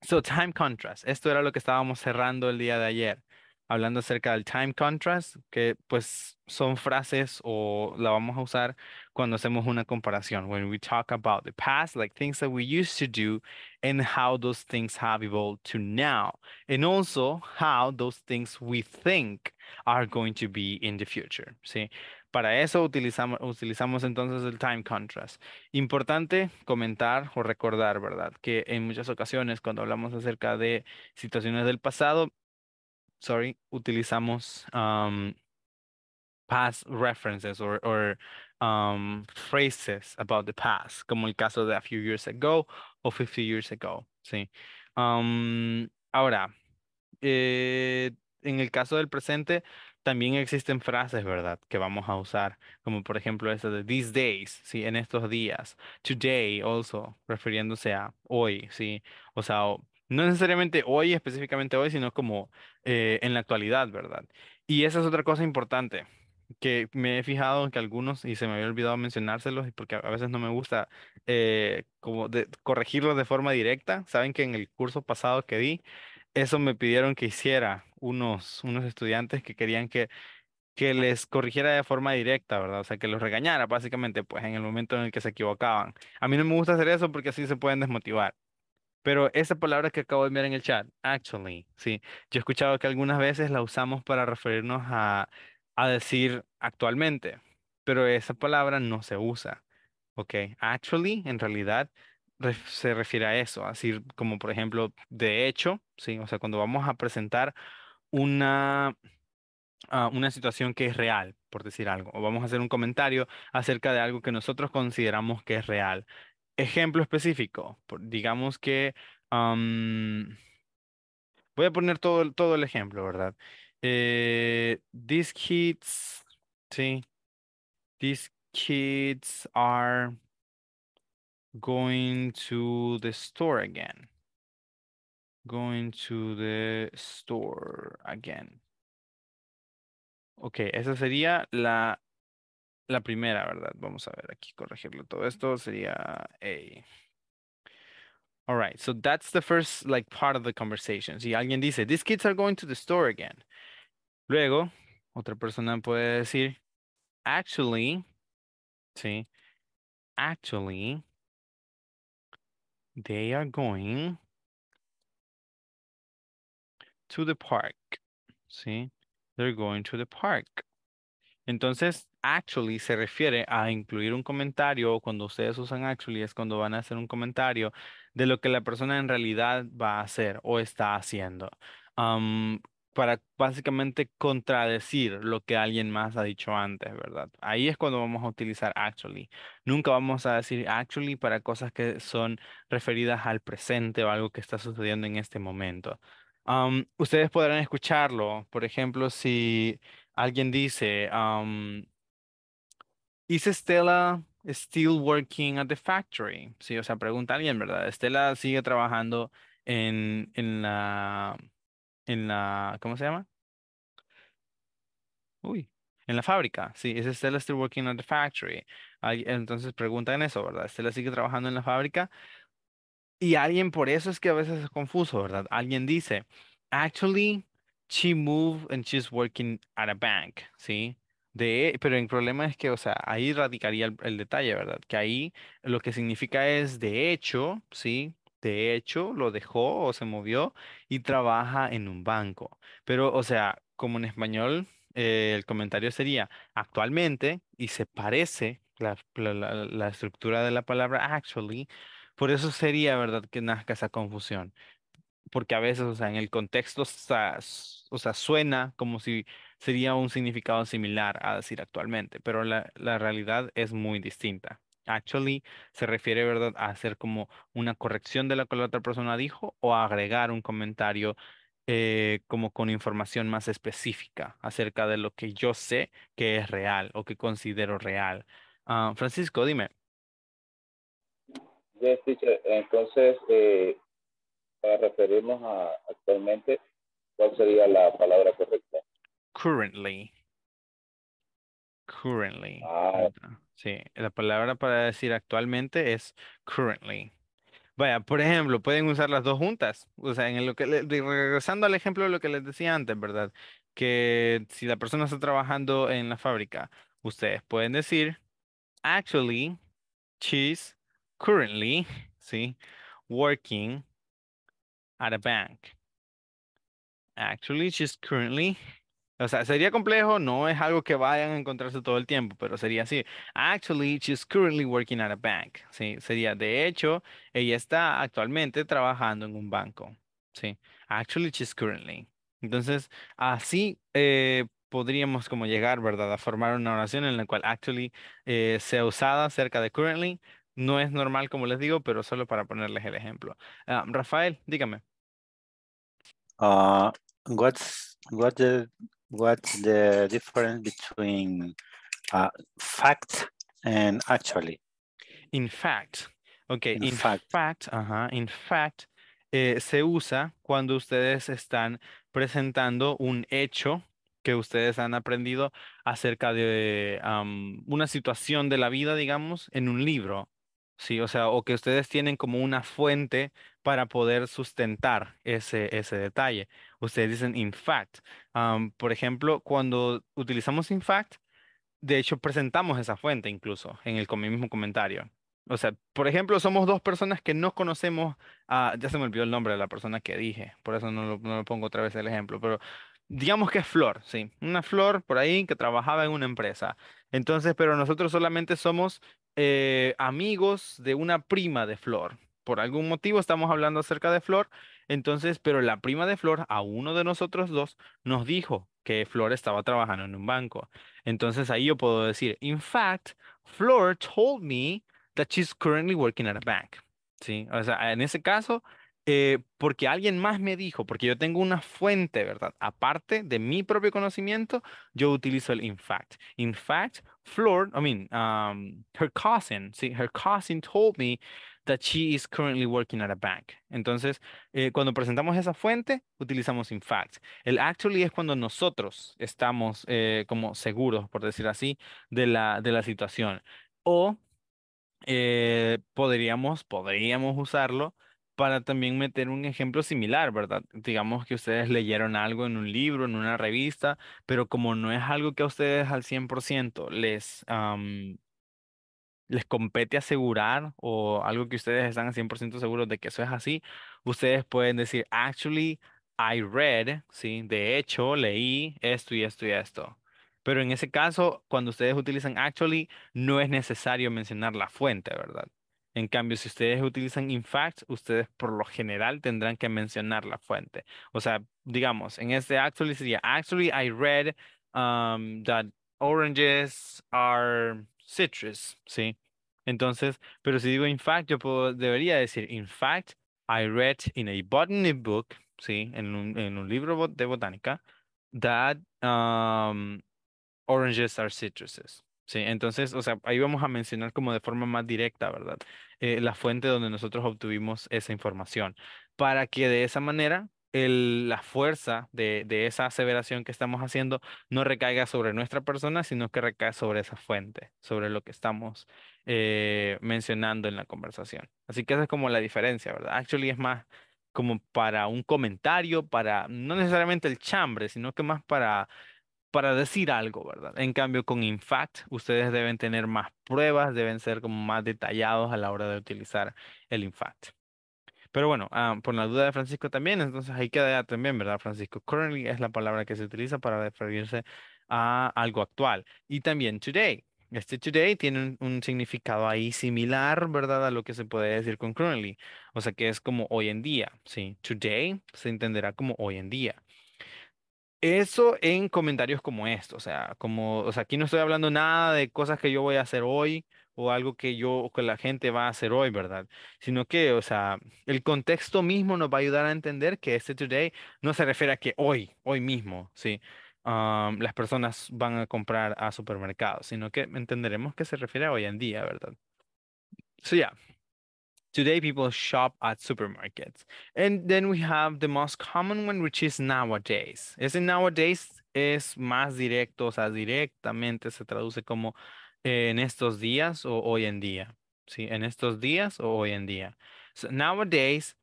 So, time contrast. Esto era lo que estábamos cerrando el día de ayer hablando acerca del time contrast, que pues son frases o la vamos a usar cuando hacemos una comparación. When we talk about the past, like things that we used to do and how those things have evolved to now. And also how those things we think are going to be in the future. ¿sí? Para eso utilizamos, utilizamos entonces el time contrast. Importante comentar o recordar, ¿verdad? Que en muchas ocasiones cuando hablamos acerca de situaciones del pasado, sorry, utilizamos um, past references or, or um, phrases about the past, como el caso de a few years ago o 50 years ago. ¿sí? Um, ahora, eh, en el caso del presente, también existen frases, ¿verdad? Que vamos a usar, como por ejemplo esta de these days, ¿sí? En estos días. Today also, refiriéndose a hoy, ¿sí? O sea, no necesariamente hoy, específicamente hoy, sino como eh, en la actualidad, ¿verdad? Y esa es otra cosa importante que me he fijado en que algunos, y se me había olvidado mencionárselos, porque a veces no me gusta eh, como corregirlos de forma directa. Saben que en el curso pasado que di, eso me pidieron que hiciera unos, unos estudiantes que querían que, que les corrigiera de forma directa, ¿verdad? O sea, que los regañara básicamente, pues en el momento en el que se equivocaban. A mí no me gusta hacer eso porque así se pueden desmotivar. Pero esa palabra que acabo de ver en el chat, actually, sí, yo he escuchado que algunas veces la usamos para referirnos a, a decir actualmente, pero esa palabra no se usa. Ok, actually, en realidad, se refiere a eso, así como por ejemplo, de hecho, ¿sí? o sea, cuando vamos a presentar una, ah, una situación que es real, por decir algo, o vamos a hacer un comentario acerca de algo que nosotros consideramos que es real ejemplo específico. Digamos que um, voy a poner todo, todo el ejemplo, ¿verdad? Eh, these kids, sí, these kids are going to the store again. Going to the store again. okay esa sería la la primera, ¿verdad? Vamos a ver aquí, corregirlo todo esto. Sería A. All right, so that's the first like part of the conversation. Si alguien dice, these kids are going to the store again. Luego, otra persona puede decir, actually, sí, actually, they are going to the park. Sí, they're going to the park. Entonces, actually se refiere a incluir un comentario, cuando ustedes usan actually es cuando van a hacer un comentario de lo que la persona en realidad va a hacer o está haciendo. para básicamente contradecir lo que alguien más ha dicho antes, ¿verdad? Ahí es cuando vamos a utilizar actually. Nunca vamos a decir actually para cosas que son referidas al presente o algo que está sucediendo en este momento. ustedes podrán escucharlo, por ejemplo, si alguien dice, Is Stella still working at the factory? Sí, o sea, pregunta alguien, ¿verdad? Estela sigue trabajando en, en la, en la, ¿cómo se llama? Uy, en la fábrica. Sí, ¿Es Stella still working at the factory? Entonces, entonces en eso, ¿verdad? Estela sigue trabajando en la fábrica. Y alguien, por eso es que a veces es confuso, ¿verdad? Alguien dice, actually, she moved and she's working at a bank, ¿sí? pero el problema es que, o sea, ahí radicaría el, detalle, ¿verdad? Que ahí lo que significa es, de hecho, ¿sí? De hecho, lo dejó o se movió y trabaja en un banco. Pero, o sea, como en español, eh, el comentario sería actualmente y se parece la, la, estructura de la palabra actually. Por eso sería, ¿verdad? Que nazca esa confusión porque a veces, o sea, en el contexto, o sea, suena como si sería un significado similar a decir actualmente, pero la, la realidad es muy distinta. Actually se refiere, ¿verdad?, a hacer como una corrección de lo que la otra persona dijo o a agregar un comentario eh, como con información más específica acerca de lo que yo sé que es real o que considero real. Ah, Francisco, dime. Entonces, eh, para referirnos a actualmente, ¿cuál sería la palabra correcta? currently. Currently. Ah. Sí, la palabra para decir actualmente es currently. Vaya, por ejemplo, pueden usar las dos juntas. O sea, en lo que regresando al ejemplo de lo que les decía antes, ¿verdad? Que si la persona está trabajando en la fábrica, ustedes pueden decir, actually, she's currently, ¿sí? Working at a bank. Actually, she's currently o sea, sería complejo, no es algo que vayan a encontrarse todo el tiempo, pero sería así. Actually, she's currently working at a bank. Sí, sería, de hecho, ella está actualmente trabajando en un banco. Sí, actually, she's currently. Entonces, así eh, podríamos como llegar, ¿verdad? A formar una oración en la cual actually eh, sea usada cerca de currently. No es normal, como les digo, pero solo para ponerles el ejemplo. Ah, Rafael, dígame. Ah, what's, what's the what's the difference between uh, fact and actually? In fact, okay, in, fact, fact in fact, eh, se usa cuando ustedes están presentando un hecho que ustedes han aprendido acerca de una situación de la vida, digamos, en un libro, ¿sí? O sea, o que ustedes tienen como una fuente para poder sustentar ese, ese detalle ustedes dicen in fact. por ejemplo, cuando utilizamos in fact, de hecho presentamos esa fuente incluso en el mismo comentario. O sea, por ejemplo, somos dos personas que no conocemos, a, ya se me olvidó el nombre de la persona que dije, por eso no lo, pongo otra vez el ejemplo, pero digamos que es Flor, sí, una Flor por ahí que trabajaba en una empresa. Entonces, pero nosotros solamente somos eh, amigos de una prima de Flor. Por algún motivo estamos hablando acerca de Flor entonces, pero la prima de Flor a uno de nosotros dos nos dijo que Flor estaba trabajando en un banco. Entonces ahí yo puedo decir, in fact, Flor told me that she's currently working at a bank. ¿Sí? O sea, en ese caso, eh, porque alguien más me dijo, porque yo tengo una fuente, ¿verdad? Aparte de mi propio conocimiento, yo utilizo el in fact. In fact, Flor, I mean, um, her cousin, ¿sí? Her cousin told me that she is currently working at a bank. Entonces, eh, cuando presentamos esa fuente, utilizamos in fact. El actually es cuando nosotros estamos eh, como seguros, por decir así, de la, de la situación. O eh, podríamos, podríamos usarlo para también meter un ejemplo similar, ¿verdad? Digamos que ustedes leyeron algo en un libro, en una revista, pero como no es algo que a ustedes al 100% les, les compete asegurar o algo que ustedes están 100% seguros de que eso es así, ustedes pueden decir, actually, I read, ¿sí? De hecho, leí esto y esto y esto. Pero en ese caso, cuando ustedes utilizan actually, no es necesario mencionar la fuente, ¿verdad? En cambio, si ustedes utilizan in fact, ustedes por lo general tendrán que mencionar la fuente. O sea, digamos, en este actually sería, actually I read um, that oranges are citrus, ¿sí? Entonces, pero si digo in fact, yo puedo, debería decir in fact, I read in a botany book, ¿sí? En un, en un libro de botánica, that um, oranges are citruses. Sí, entonces, o sea, ahí vamos a mencionar como de forma más directa, ¿verdad? Eh, la fuente donde nosotros obtuvimos esa información, para que de esa manera la fuerza de, esa aseveración que estamos haciendo no recaiga sobre nuestra persona, sino que recae sobre esa fuente, sobre lo que estamos eh, mencionando en la conversación. Así que esa es como la diferencia, ¿verdad? Actually es más como para un comentario, para no necesariamente el chambre, sino que más para para decir algo, ¿verdad? En cambio, con InFact, ustedes deben tener más pruebas, deben ser como más detallados a la hora de utilizar el InFact. Pero bueno, ah, por la duda de Francisco también, entonces ahí queda ya también, ¿verdad, Francisco? Currently es la palabra que se utiliza para referirse a algo actual. Y también today. Este today tiene un, significado ahí similar, ¿verdad? A lo que se puede decir con currently. O sea que es como hoy en día, ¿sí? Today se entenderá como hoy en día. Eso en comentarios como estos, o sea, como, o sea, aquí no estoy hablando nada de cosas que yo voy a hacer hoy, o algo que yo o que la gente va a hacer hoy, ¿verdad? Sino que, o sea, el contexto mismo nos va a ayudar a entender que este today no se refiere a que hoy, hoy mismo, ¿sí? Ah, las personas van a comprar a supermercados, sino que entenderemos que se refiere a hoy en día, ¿verdad? So yeah, Today, people shop at supermarkets. And then we have the most common one, which is nowadays. Ese nowadays es más directo, o sea, directamente se traduce como eh, en estos días o hoy en día. ¿Sí? En estos días o hoy en día. nowadays,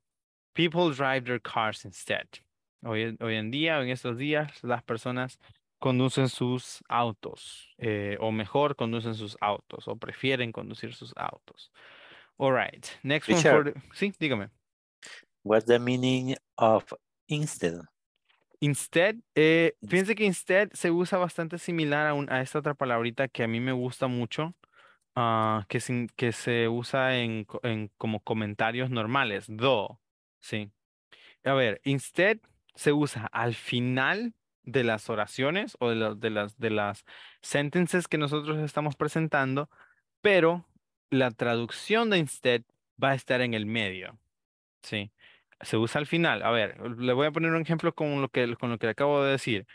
people drive their cars instead. Hoy, en día, o en estos días, las personas conducen sus autos, eh, o mejor, conducen sus autos, o prefieren conducir sus autos. All right, next one for... Sí, dígame. What's the meaning of instead? Instead, eh, fíjense que instead se usa bastante similar a, a, esta otra palabrita que a mí me gusta mucho, ah, que, que se usa en, en, como comentarios normales, do, ¿sí? A ver, instead se usa al final de las oraciones o de, de, las, de las sentences que nosotros estamos presentando, pero la traducción de instead va a estar en el medio, ¿sí? se usa al final. A ver, le voy a poner un ejemplo con lo que, con lo que acabo de decir.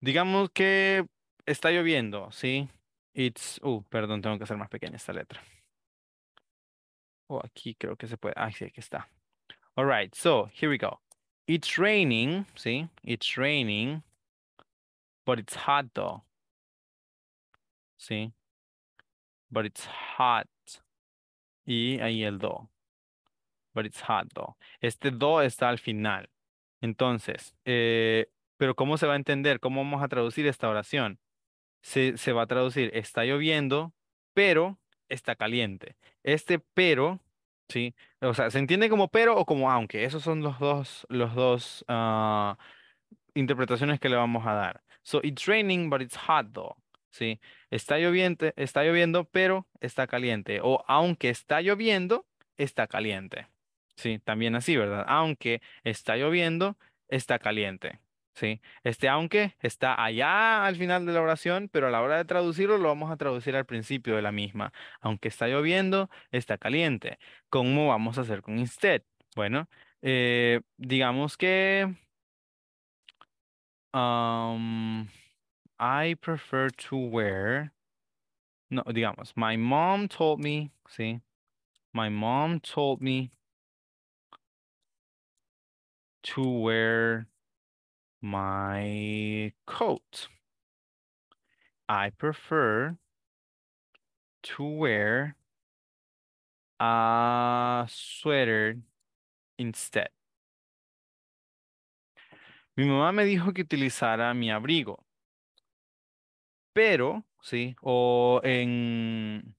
digamos que está lloviendo, ¿sí? It's, uh, perdón, tengo que hacer más pequeña esta letra. Oh, aquí creo que se puede. Ah, sí, aquí está. All right, so here we go. It's raining, ¿sí? It's raining, but it's hot though. ¿Sí? But it's hot y ahí el do. But it's hot do. Este do está al final. Entonces, eh, pero ¿cómo se va a entender? ¿Cómo vamos a traducir esta oración? Se, se va a traducir, está lloviendo, pero está caliente. Este pero, ¿sí? O sea, ¿se entiende como pero o como aunque? Esos son los dos, los dos ah, interpretaciones que le vamos a dar. So, it's raining, but it's hot though. ¿sí? Está lloviendo, está lloviendo, pero está caliente. O aunque está lloviendo, está caliente. Sí, también así, ¿verdad? Aunque está lloviendo, está caliente. Sí, este aunque está allá al final de la oración, pero a la hora de traducirlo lo vamos a traducir al principio de la misma. Aunque está lloviendo, está caliente. ¿Cómo vamos a hacer con instead? Bueno, eh, digamos que... I prefer to wear, no, digamos, my mom told me, see, my mom told me to wear my coat. I prefer to wear a sweater instead. Mi mamá me dijo que utilizara mi abrigo. Pero, sí, o en,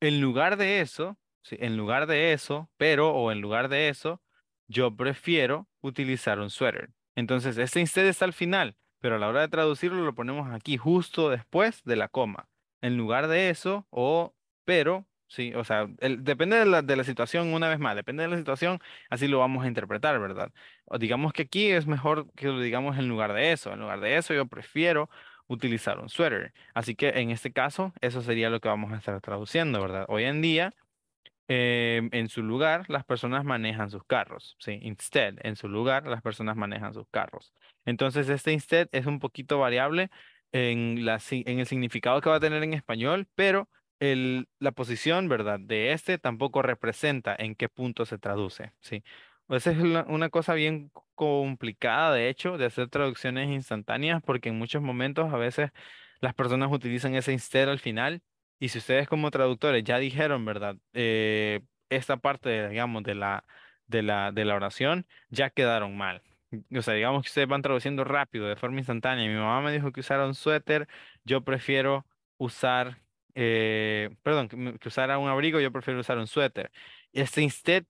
en lugar de eso, sí, en lugar de eso, pero o en lugar de eso, yo prefiero utilizar un sweater. Entonces, este instead está al final, pero a la hora de traducirlo lo ponemos aquí justo después de la coma. En lugar de eso, o pero, sí, o sea, depende de la, de la, situación, una vez más, depende de la situación, así lo vamos a interpretar, ¿verdad? O digamos que aquí es mejor que lo digamos en lugar de eso, en lugar de eso yo prefiero utilizar un sweater. Así que en este caso, eso sería lo que vamos a estar traduciendo, ¿verdad? Hoy en día, em, en su lugar, las personas manejan sus carros, ¿sí? Instead, en su lugar, las personas manejan sus carros. Entonces, este instead es un poquito variable en, la, en el significado que va a tener en español, pero el, la posición, ¿verdad? De este tampoco representa en qué punto se traduce, ¿sí? Esa es una, cosa bien complicada, de hecho, de hacer traducciones instantáneas, porque en muchos momentos a veces las personas utilizan ese instead al final. Y si ustedes como traductores ya dijeron, ¿verdad? Eh, esta parte, digamos, de la, de la, de la oración, ya quedaron mal. O sea, digamos que ustedes van traduciendo rápido, de forma instantánea. Mi mamá me dijo que usara un suéter, yo prefiero usar, eh, perdón, que usara un abrigo, yo prefiero usar un suéter. Este instead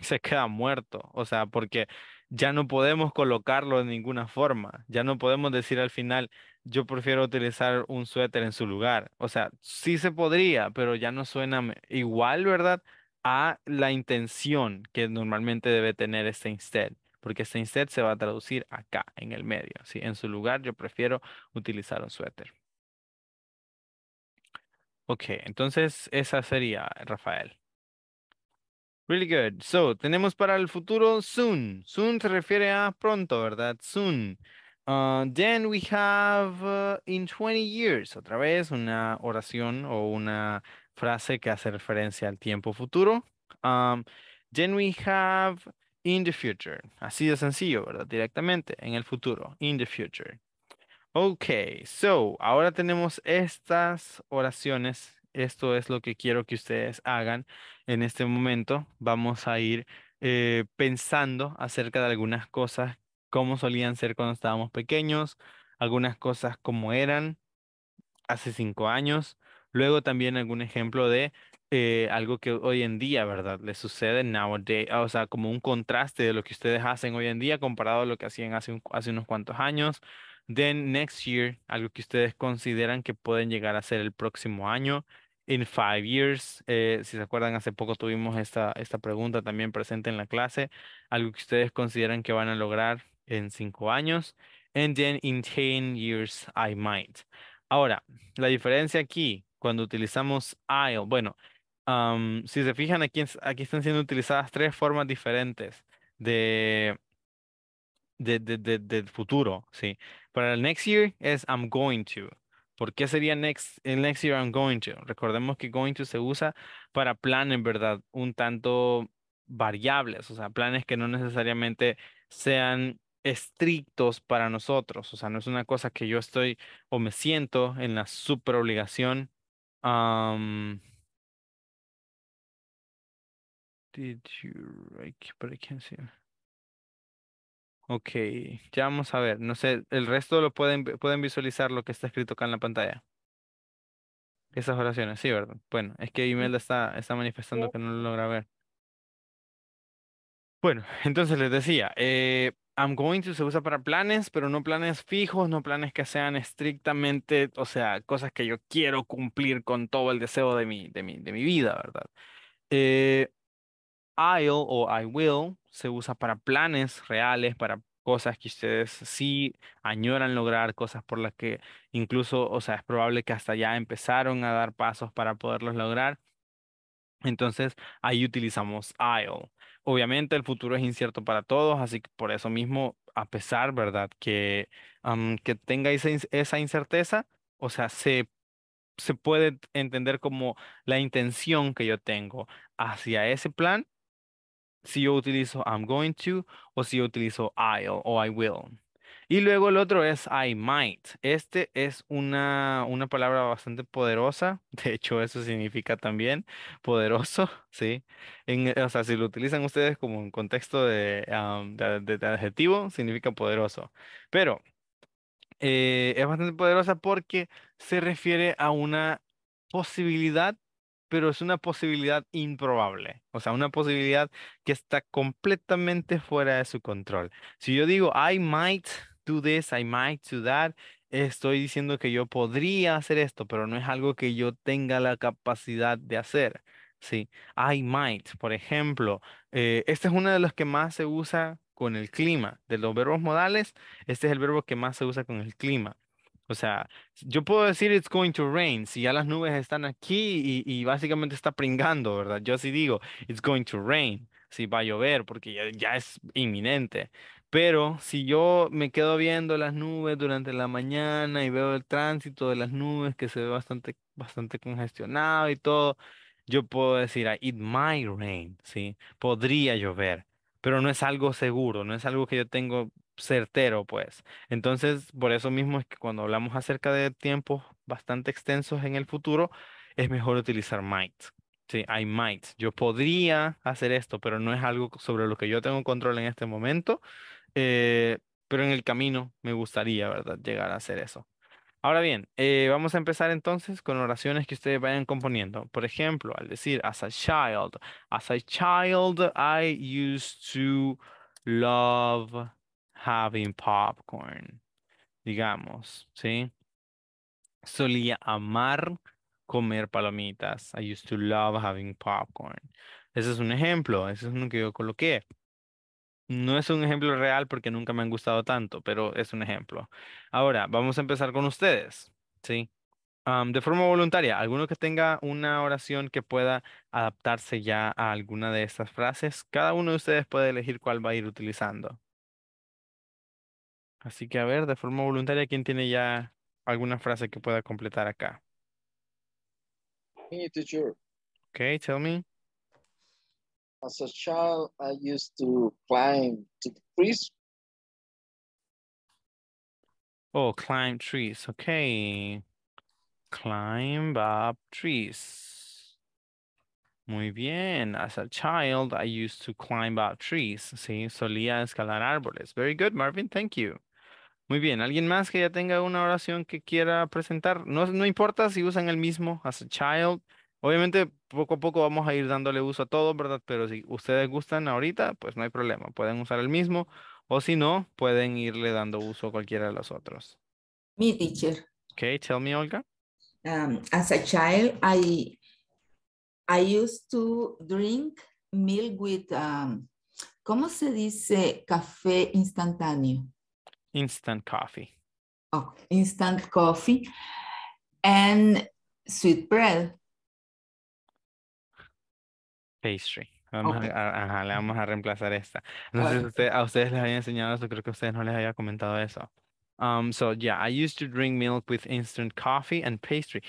se queda muerto. O sea, porque ya no podemos colocarlo de ninguna forma. Ya no podemos decir al final, yo prefiero utilizar un suéter en su lugar. O sea, sí se podría, pero ya no suena igual, ¿verdad? A la intención que normalmente debe tener este instead. Porque este instead se va a traducir acá, en el medio. ¿sí? En su lugar, yo prefiero utilizar un suéter. Ok, entonces esa sería, Rafael. Really good. So, tenemos para el futuro soon. Soon se refiere a pronto, ¿verdad? Soon. Uh, then we have uh, in 20 years. Otra vez una oración o una frase que hace referencia al tiempo futuro. Um, then we have in the future. Así de sencillo, ¿verdad? Directamente, en el futuro, in the future. Ok, so ahora tenemos estas oraciones esto es lo que quiero que ustedes hagan en este momento. Vamos a ir eh, pensando acerca de algunas cosas, cómo solían ser cuando estábamos pequeños, algunas cosas como eran hace cinco años, luego también algún ejemplo de eh, algo que hoy en día, ¿verdad? Le sucede nowadays, ah, o sea, como un contraste de lo que ustedes hacen hoy en día comparado a lo que hacían hace, hace unos cuantos años. Then next year, algo que ustedes consideran que pueden llegar a ser el próximo año in five years. Eh, si se acuerdan, hace poco tuvimos esta, esta pregunta también presente en la clase. Algo que ustedes consideran que van a lograr en cinco años. And then in ten years I might. Ahora, la diferencia aquí, cuando utilizamos I'll, bueno, si se fijan, aquí, aquí están siendo utilizadas tres formas diferentes de, de, futuro, ¿sí? Para el next year es I'm going to. ¿Por qué sería next, el next year I'm going to? Recordemos que going to se usa para planes, ¿verdad? Un tanto variables, o sea, planes que no necesariamente sean estrictos para nosotros, o sea, no es una cosa que yo estoy o me siento en la super obligación. did you, but I can't see. Ok, ya vamos a ver. No sé, el resto lo pueden, pueden visualizar lo que está escrito acá en la pantalla. Esas oraciones, sí, ¿verdad? Bueno, es que Imelda está, está manifestando que no lo logra ver. Bueno, entonces les decía, eh, I'm going to se usa para planes, pero no planes fijos, no planes que sean estrictamente, o sea, cosas que yo quiero cumplir con todo el deseo de mi, de mi, de mi vida, ¿verdad? Eh, I'll o I will se usa para planes reales, para cosas que ustedes sí añoran lograr, cosas por las que incluso, o sea, es probable que hasta ya empezaron a dar pasos para poderlos lograr. Entonces, ahí utilizamos I'll. Obviamente el futuro es incierto para todos, así que por eso mismo, a pesar, ¿verdad? Que, que tenga esa, esa incerteza, o sea, se se puede entender como la intención que yo tengo hacia ese plan si yo utilizo I'm going to o si yo utilizo I'll o I will. Y luego el otro es I might. Este es una, palabra bastante poderosa. De hecho, eso significa también poderoso, ¿sí? Eh, o sea, si lo utilizan ustedes como un contexto de, adjetivo, significa poderoso. Pero eh, es bastante poderosa porque se refiere a una posibilidad pero es una posibilidad improbable, o sea, una posibilidad que está completamente fuera de su control. Si yo digo, I might do this, I might do that, estoy diciendo que yo podría hacer esto, pero no es algo que yo tenga la capacidad de hacer. Sí, I might, por ejemplo, este es uno de los que más se usa con el clima. De los verbos modales, este es el verbo que más se usa con el clima. O sea, yo puedo decir it's going to rain si ya las nubes están aquí y, y básicamente está pringando, ¿verdad? Yo sí digo, it's going to rain, si va a llover, porque ya, ya es inminente. Pero si yo me quedo viendo las nubes durante la mañana y veo el tránsito de las nubes que se ve bastante, bastante congestionado y todo, yo puedo decir, ah, it might rain, ¿sí? Podría llover, pero no es algo seguro, no es algo que yo tengo certero, pues. Entonces, por eso mismo es que cuando hablamos acerca de tiempos bastante extensos en el futuro, es mejor utilizar might. Sí, I might. Yo podría hacer esto, pero no es algo sobre lo que yo tengo control en este momento. Eh, pero en el camino me gustaría, ¿verdad? Llegar a hacer eso. Ahora bien, eh, vamos a empezar entonces con oraciones que ustedes vayan componiendo. Por ejemplo, al decir, as a child, as a child, I used to love having popcorn, digamos, ¿sí? Solía amar comer palomitas. I used to love having popcorn. Ese es un ejemplo, ese es uno que yo coloqué. No es un ejemplo real porque nunca me han gustado tanto, pero es un ejemplo. Ahora, vamos a empezar con ustedes, ¿sí? de forma voluntaria, alguno que tenga una oración que pueda adaptarse ya a alguna de estas frases, cada uno de ustedes puede elegir cuál va a ir utilizando. Así que a ver, de forma voluntaria, ¿quién tiene ya alguna frase que pueda completar acá? Me, teacher. Okay, tell me. As a child, I used to climb to trees. Oh, climb trees. Okay. Climb up trees. Muy bien. As a child, I used to climb up trees. Sí, solía escalar árboles. Very good, Marvin. Thank you. Muy bien, ¿alguien más que ya tenga una oración que quiera presentar? No, no importa si usan el mismo, as a child. Obviamente, poco a poco vamos a ir dándole uso a todo, ¿verdad? Pero si ustedes gustan ahorita, pues no hay problema. Pueden usar el mismo o si no, pueden irle dando uso a cualquiera de los otros. Mi teacher. Okay, tell me, Olga. Um, as a child, I, I used to drink milk with, um, ¿cómo se dice? Café instantáneo. Instant coffee. Oh, instant coffee and sweet bread. Pastry. Vamos, okay. a, ajá, le vamos a reemplazar esta. No sé si usted, a ustedes les había enseñado eso, creo que ustedes no les había comentado eso. Um, so, yeah, I used to drink milk with instant coffee and pastry.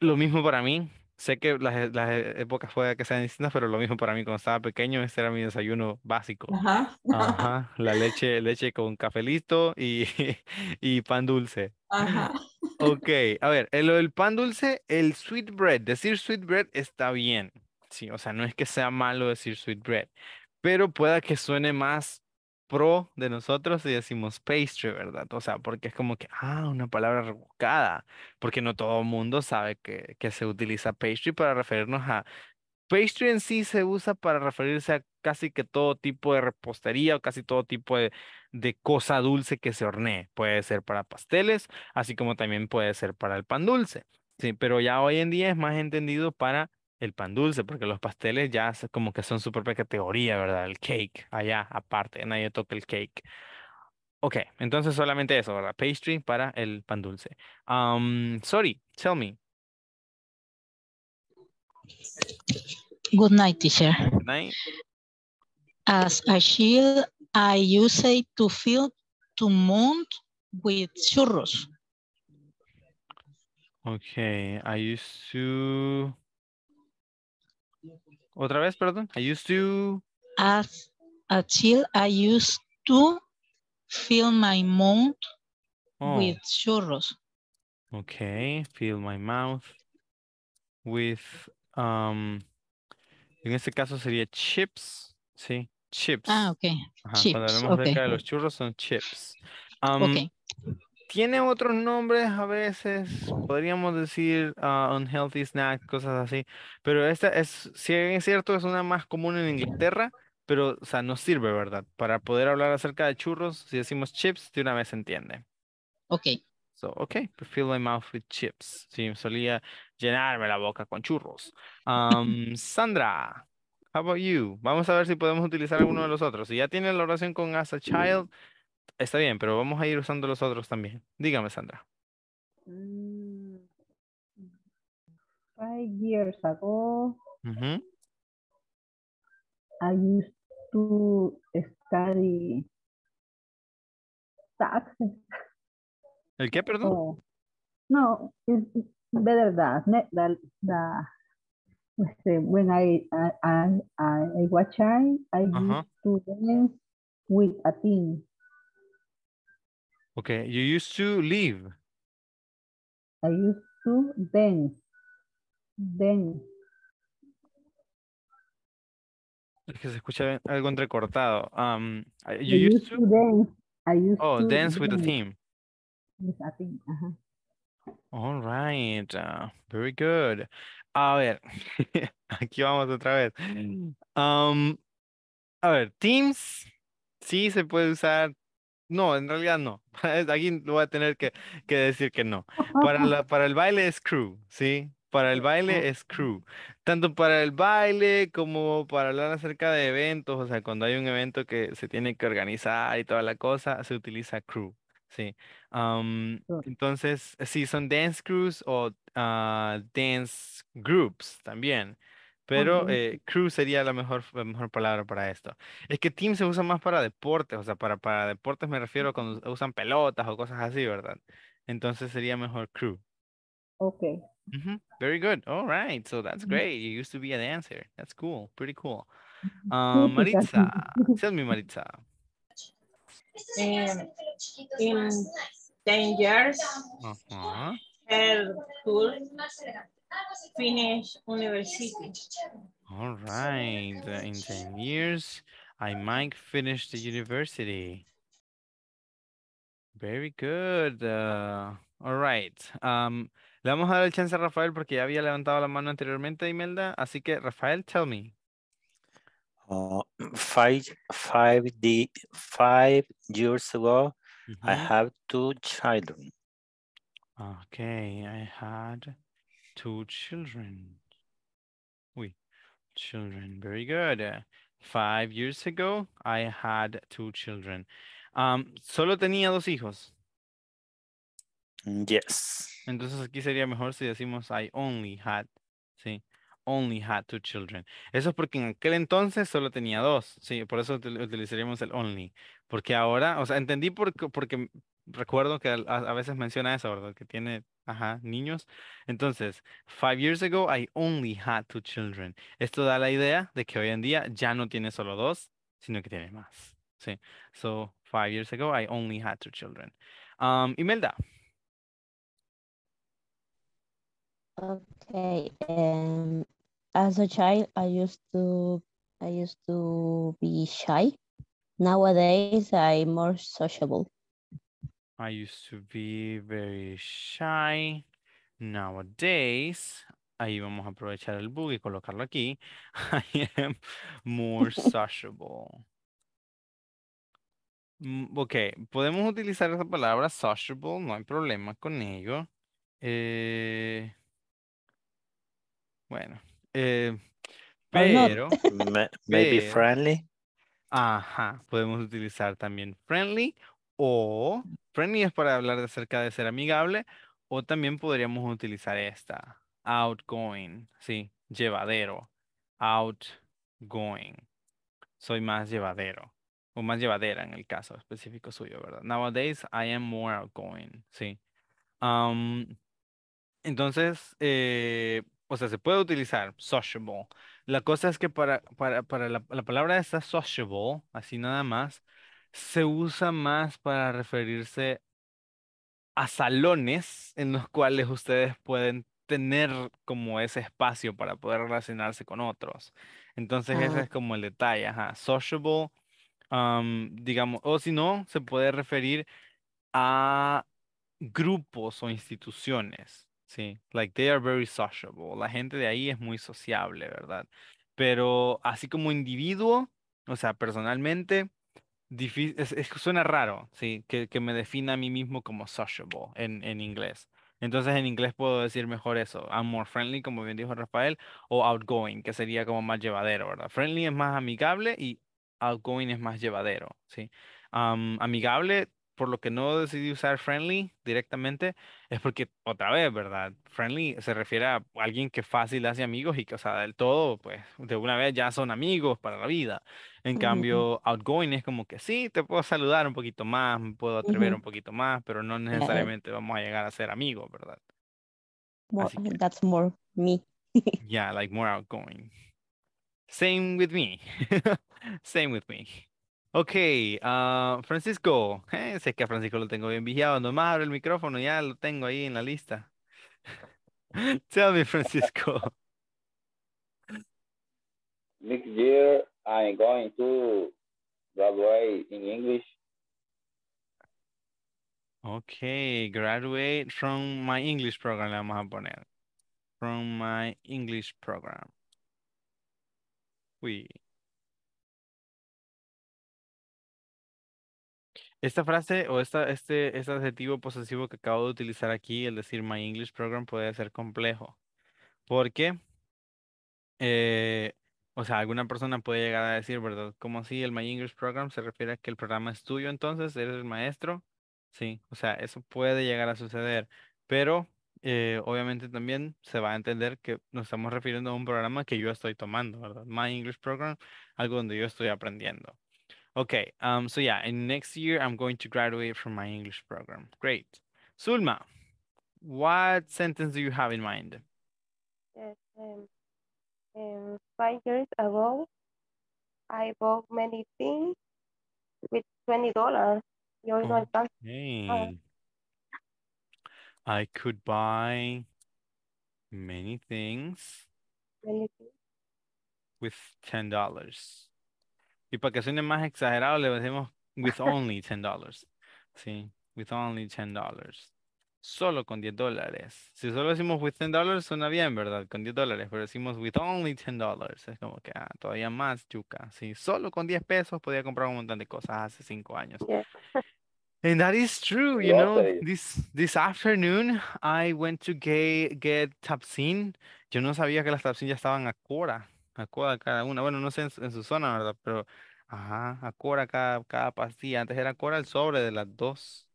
Lo mismo para mí, Sé que las, e, las e, épocas pueden que sean distintas, pero lo mismo para mí cuando estaba pequeño, ese era mi desayuno básico. Ajá. Ajá, la leche, leche con cafelito y, y pan dulce. Ajá. Ok, a ver, el, eh, del pan dulce, el sweet bread, decir sweet bread está bien. Sí, o sea, no es que sea malo decir sweet bread, pero pueda que suene más pro de nosotros y decimos pastry, ¿verdad? O sea, porque es como que, ah, una palabra rebuscada, porque no todo mundo sabe que, que se utiliza pastry para referirnos a... Pastry en sí se usa para referirse a casi que todo tipo de repostería o casi todo tipo de, de cosa dulce que se hornee. Puede ser para pasteles, así como también puede ser para el pan dulce. Sí, pero ya hoy en día es más entendido para el pan dulce, porque los pasteles ya como que son su propia categoría, ¿verdad? El cake, allá aparte, nadie toca el cake. Ok, entonces solamente eso, ¿verdad? Pastry para el pan dulce. Um, sorry, tell me. Good night, teacher. Good night. As a shield, I use it to fill to mount with churros. Okay, I used to otra vez, perdón. I used to. As a child, I used to fill my mouth oh. with churros. Okay, fill my mouth with, um, en este caso sería chips, sí, chips. Ah, okay, chips. Cuando de los churros son chips. Um, okay tiene otros nombres a veces, podríamos decir ah, unhealthy snack, cosas así, pero esta es, si es cierto, es una más común en Inglaterra, pero o sea, nos sirve, ¿verdad? Para poder hablar acerca de churros, si decimos chips, de una vez se entiende. Ok. So, ok, pues, fill my mouth with chips. Sí, solía llenarme la boca con churros. Um, Sandra, how about you? Vamos a ver si podemos utilizar alguno de los otros. Si ya tiene la oración con as a child, Está bien, pero vamos a ir usando los otros también. Dígame, Sandra. five mm. years ago, I used to study taxes. ¿El qué, perdón? Oh. no, es better este, that, when I I I, I watch I, I used to dance with a team. Okay, you used to live. I used to dance. Dance. Es que se escucha algo entrecortado. Um, you used, to... dance. oh, dance with the a theme. With ajá. All right, uh, very good. A ver, aquí vamos otra vez. Um, a ver, Teams, sí se puede usar no, en realidad no. Aquí lo voy a tener que, decir que no. Para, para el baile es crew, ¿sí? Para el baile es crew. Tanto para el baile como para hablar acerca de eventos, o sea, cuando hay un evento que se tiene que organizar y toda la cosa, se utiliza crew, ¿sí? entonces, sí, son dance crews o ah, dance groups también. Pero eh, crew sería la mejor, mejor palabra para esto. Es que team se usa más para deportes, o sea, para, para deportes me refiero cuando usan pelotas o cosas así, ¿verdad? Entonces sería mejor crew. Ok. Mm Very good. All right. So that's great. You used to be a dancer. That's cool. Pretty cool. Uh, Maritza, tell me, Maritza. Eh, in 10 years, her cool. finish university. All right, uh, in 10 years, I might finish the university. Very good. Uh, all right. Um, le vamos a dar el chance a Rafael porque ya había levantado la mano anteriormente, Imelda. Así que, Rafael, tell me. Uh, five, five, the, five years ago, mm -hmm. I mm-hmm. have two children. Okay, I had two children. Uy. children, very good. Eh, five years ago, I had two children. Um, solo tenía dos hijos. Mm, yes. Entonces aquí sería mejor si decimos I only had, sí, only had two children. Eso es porque en aquel entonces solo tenía dos, sí, por eso utilizaríamos el only. Porque ahora, o sea, entendí por, porque recuerdo que a, veces menciona eso, ¿verdad? Que tiene, ajá, niños. Entonces, five years ago, I only had two children. Esto da la idea de que hoy en día ya no tiene solo dos, sino que tiene más. Sí. So, five years ago, I only had two children. Um, Imelda. Okay. Em, as a child, I used to, I used to be shy. Nowadays, I'm more sociable. I used to be very shy. Nowadays, ahí vamos a aprovechar el bug y colocarlo aquí. I am more sociable. Mm, ok, podemos utilizar esa palabra sociable, no hay problema con ello. Eh, bueno, eh, pero... Maybe friendly. Ajá, podemos utilizar también friendly o friendly es para hablar de acerca de ser amigable. O también podríamos utilizar esta. Outgoing. Sí, llevadero. Outgoing. Soy más llevadero. O más llevadera en el caso específico suyo, ¿verdad? Nowadays I am more outgoing. Sí. entonces, eh, o sea, se puede utilizar sociable. La cosa es que para, para, para la, la palabra esta sociable, así nada más, se usa más para referirse a salones en los cuales ustedes pueden tener como ese espacio para poder relacionarse con otros. Entonces ese ah. es como el detalle, sociable, digamos, o si no, se puede referir a grupos o instituciones, ¿sí? Like they are very sociable, la gente de ahí es muy sociable, ¿verdad? Pero así como individuo, o sea, personalmente, difícil, es, suena raro, sí, que, que, me defina a mí mismo como sociable en, en inglés. Entonces en inglés puedo decir mejor eso, I'm more friendly, como bien dijo Rafael, o outgoing, que sería como más llevadero, ¿verdad? Friendly es más amigable y outgoing es más llevadero, ¿sí? amigable por lo que no decidí usar friendly directamente, es porque otra vez, ¿verdad? Friendly se refiere a alguien que fácil hace amigos y que, o sea, del todo, pues de una vez ya son amigos para la vida. En cambio, outgoing es como que sí, te puedo saludar un poquito más, me puedo atrever un poquito más, pero no necesariamente vamos a llegar a ser amigos, ¿verdad? that's more me. yeah, like more outgoing. Same with me. Same with me. Ok, ah, Francisco, sé que a Francisco lo tengo bien vigiado, nomás abre el micrófono, ya lo tengo ahí en la lista. Tell me, Francisco. Next year, I'm going to graduate in English. Okay, graduate from my English program, le vamos a poner. From my English program. We. Esta frase o esta, este, este adjetivo posesivo que acabo de utilizar aquí, el decir My English Program, puede ser complejo. Porque, eh, o sea, alguna persona puede llegar a decir, ¿verdad? Como si el My English Program se refiere a que el programa es tuyo, entonces eres el maestro. Sí, o sea, eso puede llegar a suceder. Pero eh, obviamente también se va a entender que nos estamos refiriendo a un programa que yo estoy tomando, ¿verdad? My English Program, algo donde yo estoy aprendiendo. Okay. Um. So yeah, in next year I'm going to graduate from my English program. Great. Sulma, what sentence do you have in mind? Yes. Eh, um, um, five years ago, I bought many things with twenty dollars. You know, okay. Uh, I could buy many things, many things. with ten dollars. Y para que suene más exagerado, le decimos with only $10. Sí, with only $10. Solo con 10 dólares. Si solo decimos with $10, suena bien, ¿verdad? Con 10 dólares, pero decimos with only $10. Es como que ah, todavía más yuca. Sí, solo con 10 pesos podía comprar un montón de cosas hace 5 años. And that is true, you know. This this afternoon I went to get, get Tapsin. Yo no sabía que las Tapsin ya estaban a Cora acuda cada una. Bueno, no sé en, su zona, ¿verdad? Pero, ajá, acora cada, cada pastilla. Antes era acora el sobre de las dos.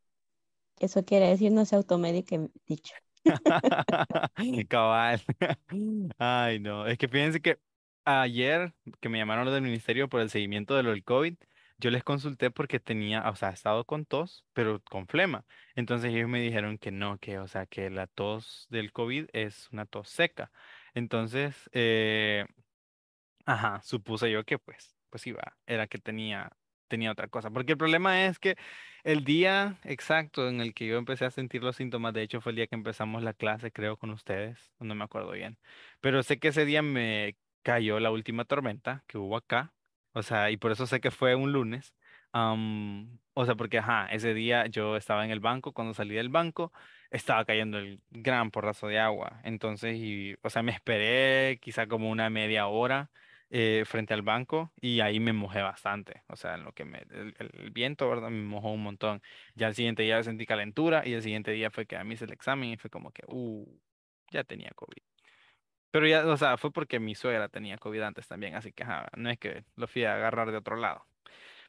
Eso quiere decir no se automedique, dicho. Cabal. Ay, no. Es que fíjense que ayer que me llamaron los del ministerio por el seguimiento de lo del COVID, yo les consulté porque tenía, o sea, he estado con tos, pero con flema. Entonces ellos me dijeron que no, que, o sea, que la tos del COVID es una tos seca. Entonces, eh, Ajá, supuse yo que pues, pues iba, era que tenía, tenía otra cosa. Porque el problema es que el día exacto en el que yo empecé a sentir los síntomas, de hecho fue el día que empezamos la clase, creo, con ustedes, no me acuerdo bien. Pero sé que ese día me cayó la última tormenta que hubo acá, o sea, y por eso sé que fue un lunes. o sea, porque, ajá, ese día yo estaba en el banco, cuando salí del banco, estaba cayendo el gran porrazo de agua. Entonces, y, o sea, me esperé quizá como una media hora eh, frente al banco y ahí me mojé bastante, o sea, en lo que me, el, viento, ¿verdad? Me mojó un montón. Ya el siguiente día sentí calentura y el siguiente día fue que a mí hice el examen y fue como que, uh, ya tenía COVID. Pero ya, o sea, fue porque mi suegra tenía COVID antes también, así que no es que lo fui a agarrar de otro lado.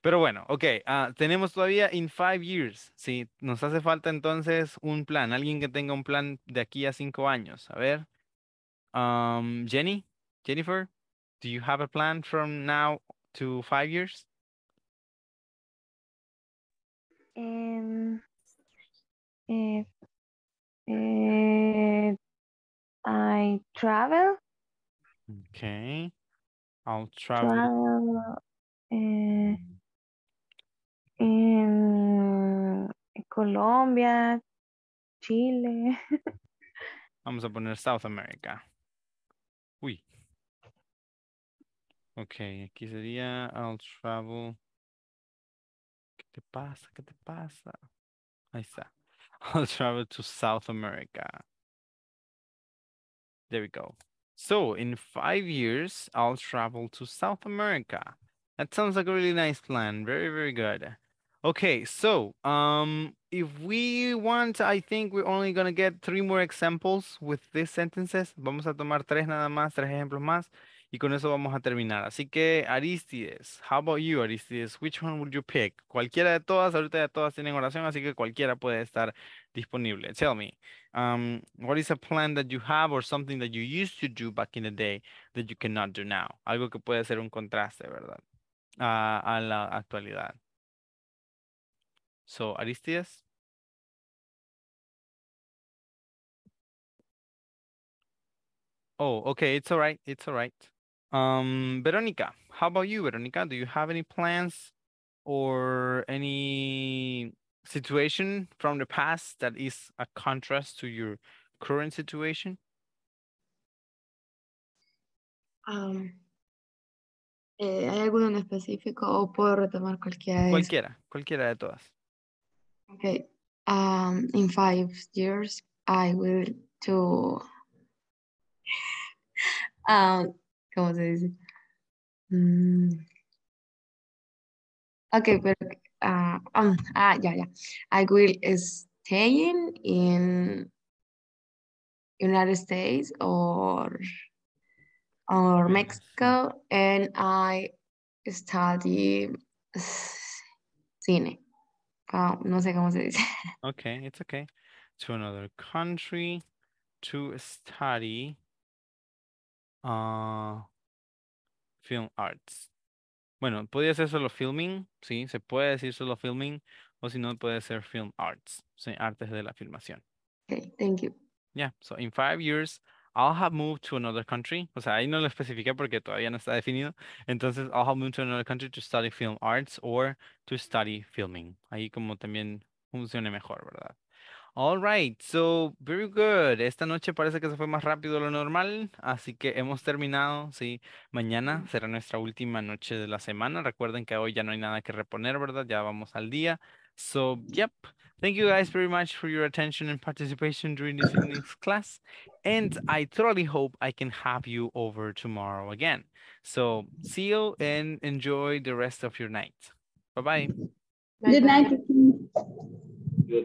Pero bueno, ok, ah, tenemos todavía in five years, sí, nos hace falta entonces un plan, alguien que tenga un plan de aquí a cinco años, a ver. Um, Jenny, Jennifer, do you have a plan from now to five years? Um, if, if I travel. Okay. I'll travel. travel uh, eh, in mm. Colombia, Chile. Vamos a poner South America. Uy. Ok, aquí sería I'll travel. ¿Qué te pasa? ¿Qué te pasa? Ahí está. I'll travel to South America. There we go. So in five years, I'll travel to South America. That sounds like a really nice plan. Very, very good. Okay, so um, if we want, I think we're only gonna get three more examples with these sentences. Vamos a tomar tres nada más, tres ejemplos más. Y con eso vamos a terminar. Así que Aristides, how about you Aristides? Which one would you pick? Cualquiera de todas, ahorita ya todas tienen oración, así que cualquiera puede estar disponible. Tell me, um, what is a plan that you have or something that you used to do back in the day that you cannot do now? Algo que puede ser un contraste, ¿verdad? a la actualidad. So, Aristides. Oh, okay, it's all right, it's all Um, Veronica, how about you, Veronica? Do you have any plans or any situation from the past that is a contrast to your current situation? Um, eh, ¿Hay alguno en específico o puedo retomar cualquiera de Cualquiera, eso? cualquiera de todas. Okay. Um, in five years, I will to um, ¿Cómo se dice? Mm. Ok, pero... Uh, um, ah, ya, yeah, ya. Yeah. I will stay in, in United States or or Mexico and I study cine. Oh, no sé cómo se dice. Okay, it's okay. To another country to study Uh, film Arts. Bueno, podría ser solo filming, sí, se puede decir solo filming, o si no, puede ser film arts, artes de la filmación. Okay, thank you. Yeah, so in five years, I'll have moved to another country. O sea, ahí no lo especificé porque todavía no está definido. Entonces, I'll have moved to another country to study film arts or to study filming. Ahí como también funciona mejor, ¿verdad? All right, so very good. Esta noche parece que se fue más rápido de lo normal, así que hemos terminado, sí. Mañana será nuestra última noche de la semana. Recuerden que hoy ya no hay nada que reponer, ¿verdad? Ya vamos al día. So, yep. Thank you guys very much for your attention and participation during this evening's class. And I truly hope I can have you over tomorrow again. So, see you and enjoy the rest of your night. Bye-bye. Good night.